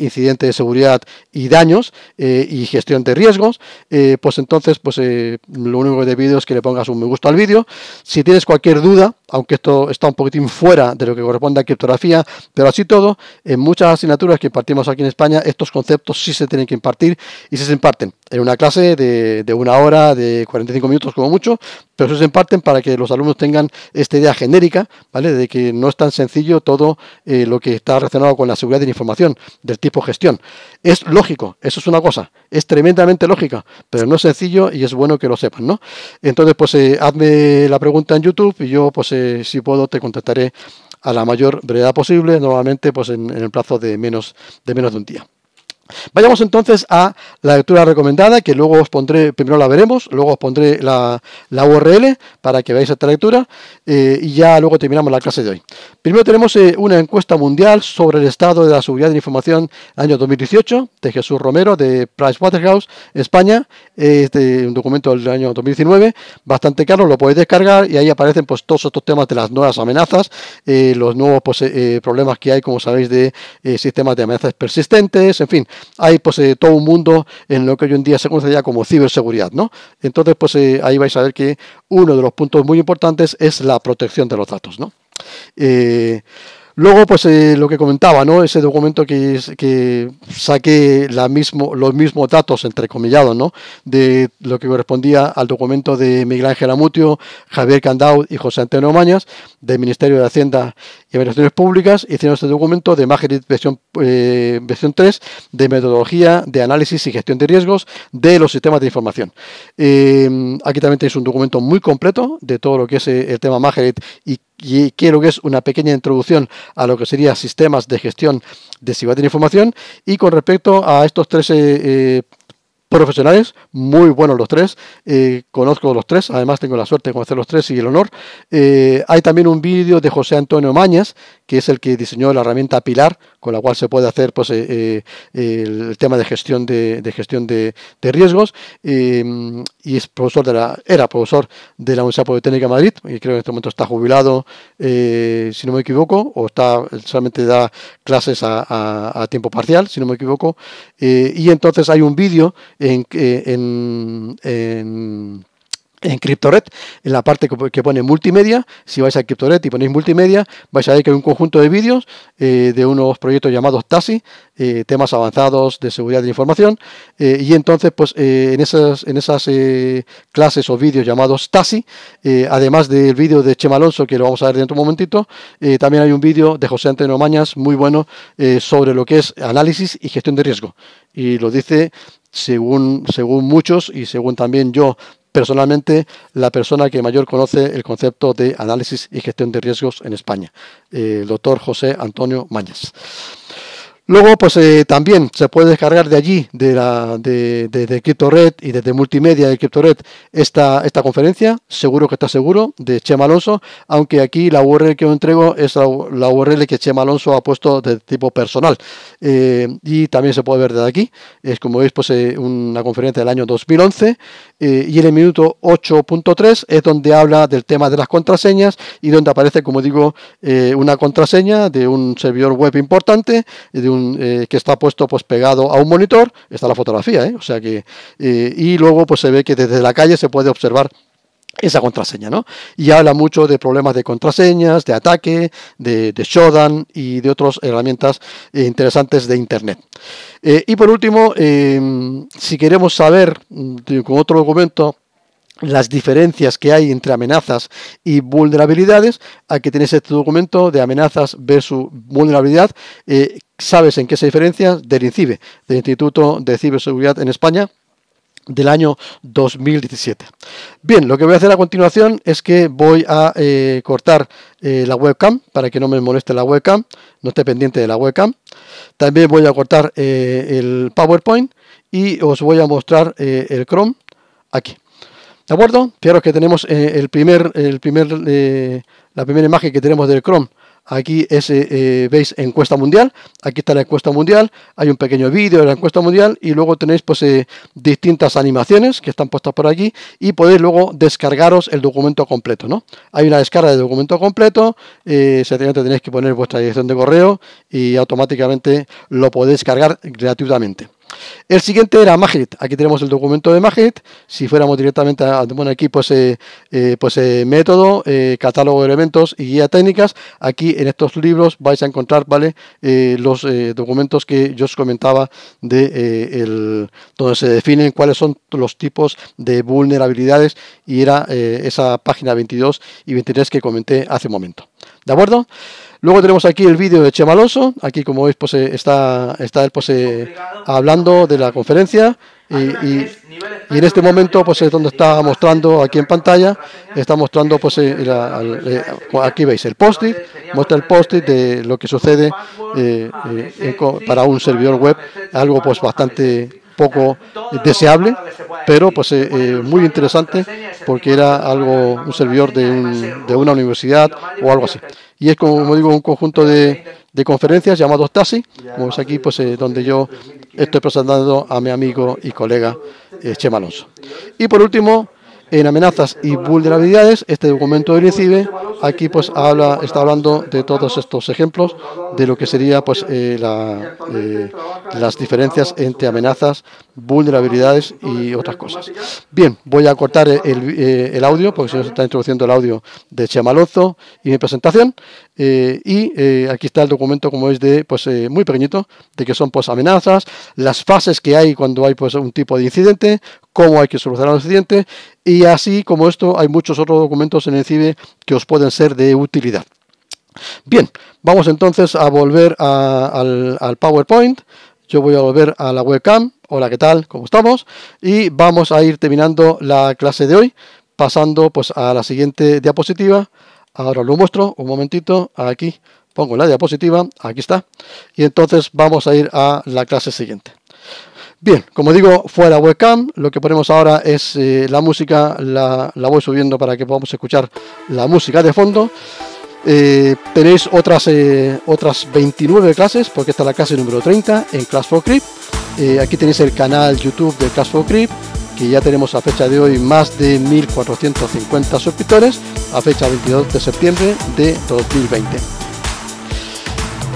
incidentes de seguridad y daños eh, y gestión de riesgos, eh, pues entonces pues lo único que te pido es que le pongas un me gusta al vídeo. Si tienes cualquier duda, aunque esto está un poquitín fuera de lo que corresponde a criptografía, pero así todo, en muchas asignaturas que impartimos aquí en España, estos conceptos sí se tienen que impartir y se imparten en una clase de, de una hora, de 45 minutos como mucho, pero eso es en para que los alumnos tengan esta idea genérica, ¿vale? De que no es tan sencillo todo eh, lo que está relacionado con la seguridad de la información, del tipo gestión. Es lógico, eso es una cosa, es tremendamente lógica, pero no es sencillo y es bueno que lo sepan, ¿no? Entonces, pues eh, hazme la pregunta en YouTube y yo, pues eh, si puedo, te contactaré a la mayor brevedad posible, normalmente pues en, en el plazo de menos, de menos de un día. Vayamos entonces a la lectura recomendada, que luego os pondré, primero la veremos, luego os pondré la, URL para que veáis esta lectura eh, y ya luego terminamos la clase de hoy. Primero tenemos eh, una encuesta mundial sobre el estado de la seguridad de la información año 2018 de Jesús Romero de Pricewaterhouse, España. Este un documento del año 2019, bastante caro, lo podéis descargar y ahí aparecen pues todos estos temas de las nuevas amenazas, eh, los nuevos pues, problemas que hay, como sabéis, de sistemas de amenazas persistentes, en fin hay pues eh, todo un mundo en lo que hoy en día se conoce como ciberseguridad, ¿no? Entonces, pues eh, ahí vais a ver que uno de los puntos muy importantes es la protección de los datos, ¿no? Eh, luego, pues lo que comentaba, ¿no? Ese documento que, que saqué mismo, los mismos datos, entre comillados, ¿no? De lo que correspondía al documento de Miguel Ángel Amutio, Javier Candau y José Antonio Mañas, del Ministerio de Hacienda y Administraciones Públicas, hicieron este documento de imagen y eh, versión 3 de metodología de análisis y gestión de riesgos de los sistemas de información. Eh, aquí también tenéis un documento muy completo de todo lo que es eh, el tema Magerit y quiero que es una pequeña introducción a lo que serían sistemas de gestión de seguridad de información y con respecto a estos tres profesionales, muy buenos los tres, eh, conozco los tres, además tengo la suerte de conocer los tres y el honor. Eh, hay también un vídeo de José Antonio Mañas, que es el que diseñó la herramienta Pilar, con la cual se puede hacer pues, eh, el tema de gestión de, gestión de, riesgos, y es profesor de la, era profesor de la Universidad Politécnica de Madrid, y creo que en este momento está jubilado, si no me equivoco, o está solamente da clases a, a tiempo parcial, si no me equivoco, y entonces hay un vídeo eh, en, en, en en CryptoRed, en la parte que pone multimedia, si vais a CryptoRed y ponéis multimedia, vais a ver que hay un conjunto de vídeos eh, de unos proyectos llamados TASI, eh, temas avanzados de seguridad de información, y entonces pues en esas, en esas clases o vídeos llamados TASI, además del vídeo de Chema Alonso, que lo vamos a ver dentro de un momentito, también hay un vídeo de José Antonio Mañas muy bueno sobre lo que es análisis y gestión de riesgo, y lo dice según, según muchos y según también yo personalmente, la persona que mayor conoce el concepto de análisis y gestión de riesgos en España, el doctor José Antonio Mañas. Luego, pues eh, también se puede descargar de allí, de, la, de, de, de CryptoRed y desde multimedia de CryptoRed, esta, esta conferencia, seguro que está seguro, de Chema Alonso, aunque aquí la URL que os entrego es la, URL que Chema Alonso ha puesto de tipo personal. Eh, y también se puede ver desde aquí. Es como veis, pues eh, una conferencia del año 2011. y en el minuto 8.3 es donde habla del tema de las contraseñas y donde aparece, como digo, una contraseña de un servidor web importante, de un eh, que está puesto pues pegado a un monitor, está la fotografía, ¿eh? o sea que, eh, y luego pues se ve que desde la calle se puede observar esa contraseña, Y habla mucho de problemas de contraseñas, de ataque, de, Shodan y de otras herramientas interesantes de Internet. y por último, si queremos saber mm, con otro documento las diferencias que hay entre amenazas y vulnerabilidades. Aquí tenéis este documento de amenazas versus vulnerabilidad. Eh, ¿Sabes en qué se diferencia? Del INCIBE, del Instituto de Ciberseguridad en España del año 2017. Bien, lo que voy a hacer a continuación es que voy a eh, cortar eh, la webcam para que no me moleste la webcam, no esté pendiente de la webcam. También voy a cortar el PowerPoint y os voy a mostrar el Chrome aquí. ¿De acuerdo? Fijaros que tenemos eh, el primer, el primer, eh, la primera imagen que tenemos del Chrome. Aquí es, eh, veis, encuesta mundial. Aquí está la encuesta mundial. Hay un pequeño vídeo de la encuesta mundial. Y luego tenéis pues distintas animaciones que están puestas por aquí. Y podéis luego descargaros el documento completo. ¿no? Hay una descarga de documento completo. sencillamente tenéis que poner vuestra dirección de correo. Y automáticamente lo podéis cargar gratuitamente. El siguiente era Magnet. Aquí tenemos el documento de MAGIT, Si fuéramos directamente a, bueno, aquí pues, eh, eh, pues eh, método, catálogo de elementos y guía técnicas. Aquí en estos libros vais a encontrar, ¿vale? los documentos que yo os comentaba de el, donde se definen cuáles son los tipos de vulnerabilidades y era esa página 22 y 23 que comenté hace un momento. ¿De acuerdo? Luego tenemos aquí el vídeo de Chemaloso, Aquí, como veis, está, está él hablando de la conferencia. Y, en este momento, pues es donde está mostrando aquí en pantalla, está mostrando, pues eh, eh, aquí veis el post-it, muestra el post-it de lo que sucede eh, para un servidor web, algo pues bastante poco deseable, pero pues eh, muy interesante porque era algo, un servidor de, de, una universidad o algo así. Y es como digo, un conjunto de, conferencias llamados TASI, como es aquí, pues eh, donde yo estoy presentando a mi amigo y colega eh, Chema Y por último, en amenazas y vulnerabilidades. Este documento de INCIBE aquí pues habla, está hablando de todos estos ejemplos de lo que sería pues eh, la, eh, las diferencias entre amenazas, vulnerabilidades y otras cosas. Bien, voy a cortar el, eh, audio porque se está introduciendo el audio de Chemalozo y mi presentación. Eh, y eh, aquí está el documento, como veis, de, pues eh, muy pequeñito, de que son pues amenazas, las fases que hay cuando hay pues un tipo de incidente, cómo hay que solucionar el incidente, y así como esto hay muchos otros documentos en el CIBE que os pueden ser de utilidad. Bien, vamos entonces a volver al, PowerPoint. Yo voy a volver a la webcam. Hola, ¿qué tal? ¿Cómo estamos? Y vamos a ir terminando la clase de hoy, pasando pues a la siguiente diapositiva Ahora lo muestro un momentito aquí. Pongo la diapositiva, aquí está. Y entonces vamos a ir a la clase siguiente. Bien, como digo, fuera webcam, lo que ponemos ahora es eh, la música, la, voy subiendo para que podamos escuchar la música de fondo. Eh, tenéis otras, eh, otras 29 clases, porque está la clase número 30 en Class for Creep. aquí tenéis el canal YouTube de Class for Creep, que ya tenemos a fecha de hoy más de 1.450 suscriptores, a fecha 22 de septiembre de 2020.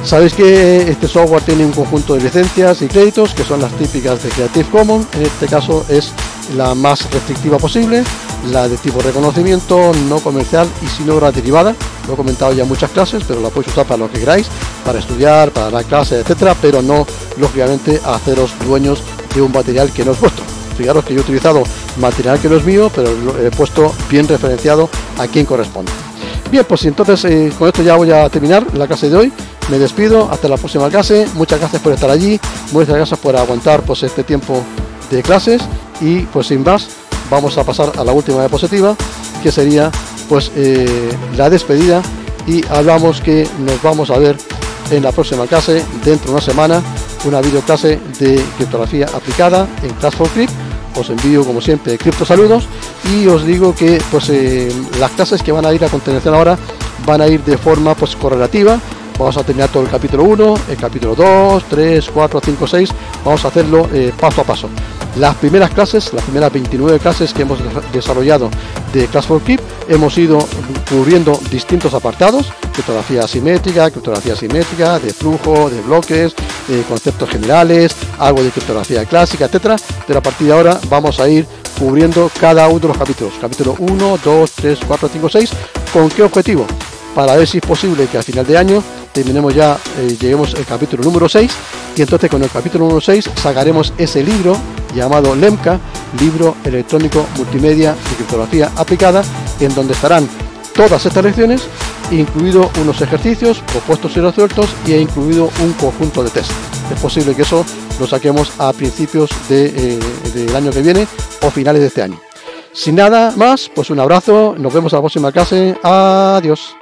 Sabéis que este software tiene un conjunto de licencias y créditos que son las típicas de Creative Commons, en este caso es la más restrictiva posible, la de tipo reconocimiento, no comercial y sin obra derivada. Lo he comentado ya en muchas clases, pero la podéis usar para lo que queráis, para estudiar, para la clase etcétera, pero no, lógicamente, haceros dueños de un material que no es vuestro fijaros que yo he utilizado material que no es mío, pero lo he puesto bien referenciado a quien corresponde. Bien, pues entonces eh, con esto ya voy a terminar la clase de hoy. Me despido, hasta la próxima clase. Muchas gracias por estar allí, muchas gracias por aguantar pues, este tiempo de clases y pues sin más vamos a pasar a la última diapositiva que sería pues eh, la despedida y hablamos que nos vamos a ver en la próxima clase, dentro de una semana, una videoclase de criptografía aplicada en Class for Crypt. Os envío, como siempre, cripto saludos y os digo que pues, eh, las clases que van a ir a continuación ahora van a ir de forma pues, correlativa Vamos a terminar todo el capítulo 1, el capítulo 2, 3, 4, 5, 6. Vamos a hacerlo eh, paso a paso. Las primeras clases, las primeras 29 clases que hemos desarrollado de Class for Keep, hemos ido cubriendo distintos apartados, criptografía asimétrica, criptografía simétrica de flujo, de bloques, eh, conceptos generales, algo de criptografía clásica, etcétera. Pero a partir de ahora vamos a ir cubriendo cada uno de los capítulos, capítulo 1, 2, 3, 4, 5, 6, ¿con qué objetivo? para ver si es posible que al final de año terminemos ya, eh, lleguemos al capítulo número 6 y entonces con el capítulo número 6 sacaremos ese libro llamado LEMCA, libro electrónico multimedia de criptografía aplicada, en donde estarán todas estas lecciones, incluido unos ejercicios propuestos y resueltos y incluido un conjunto de test. Es posible que eso lo saquemos a principios eh, del año que viene o finales de este año. Sin nada más, pues un abrazo, nos vemos a la próxima clase, adiós.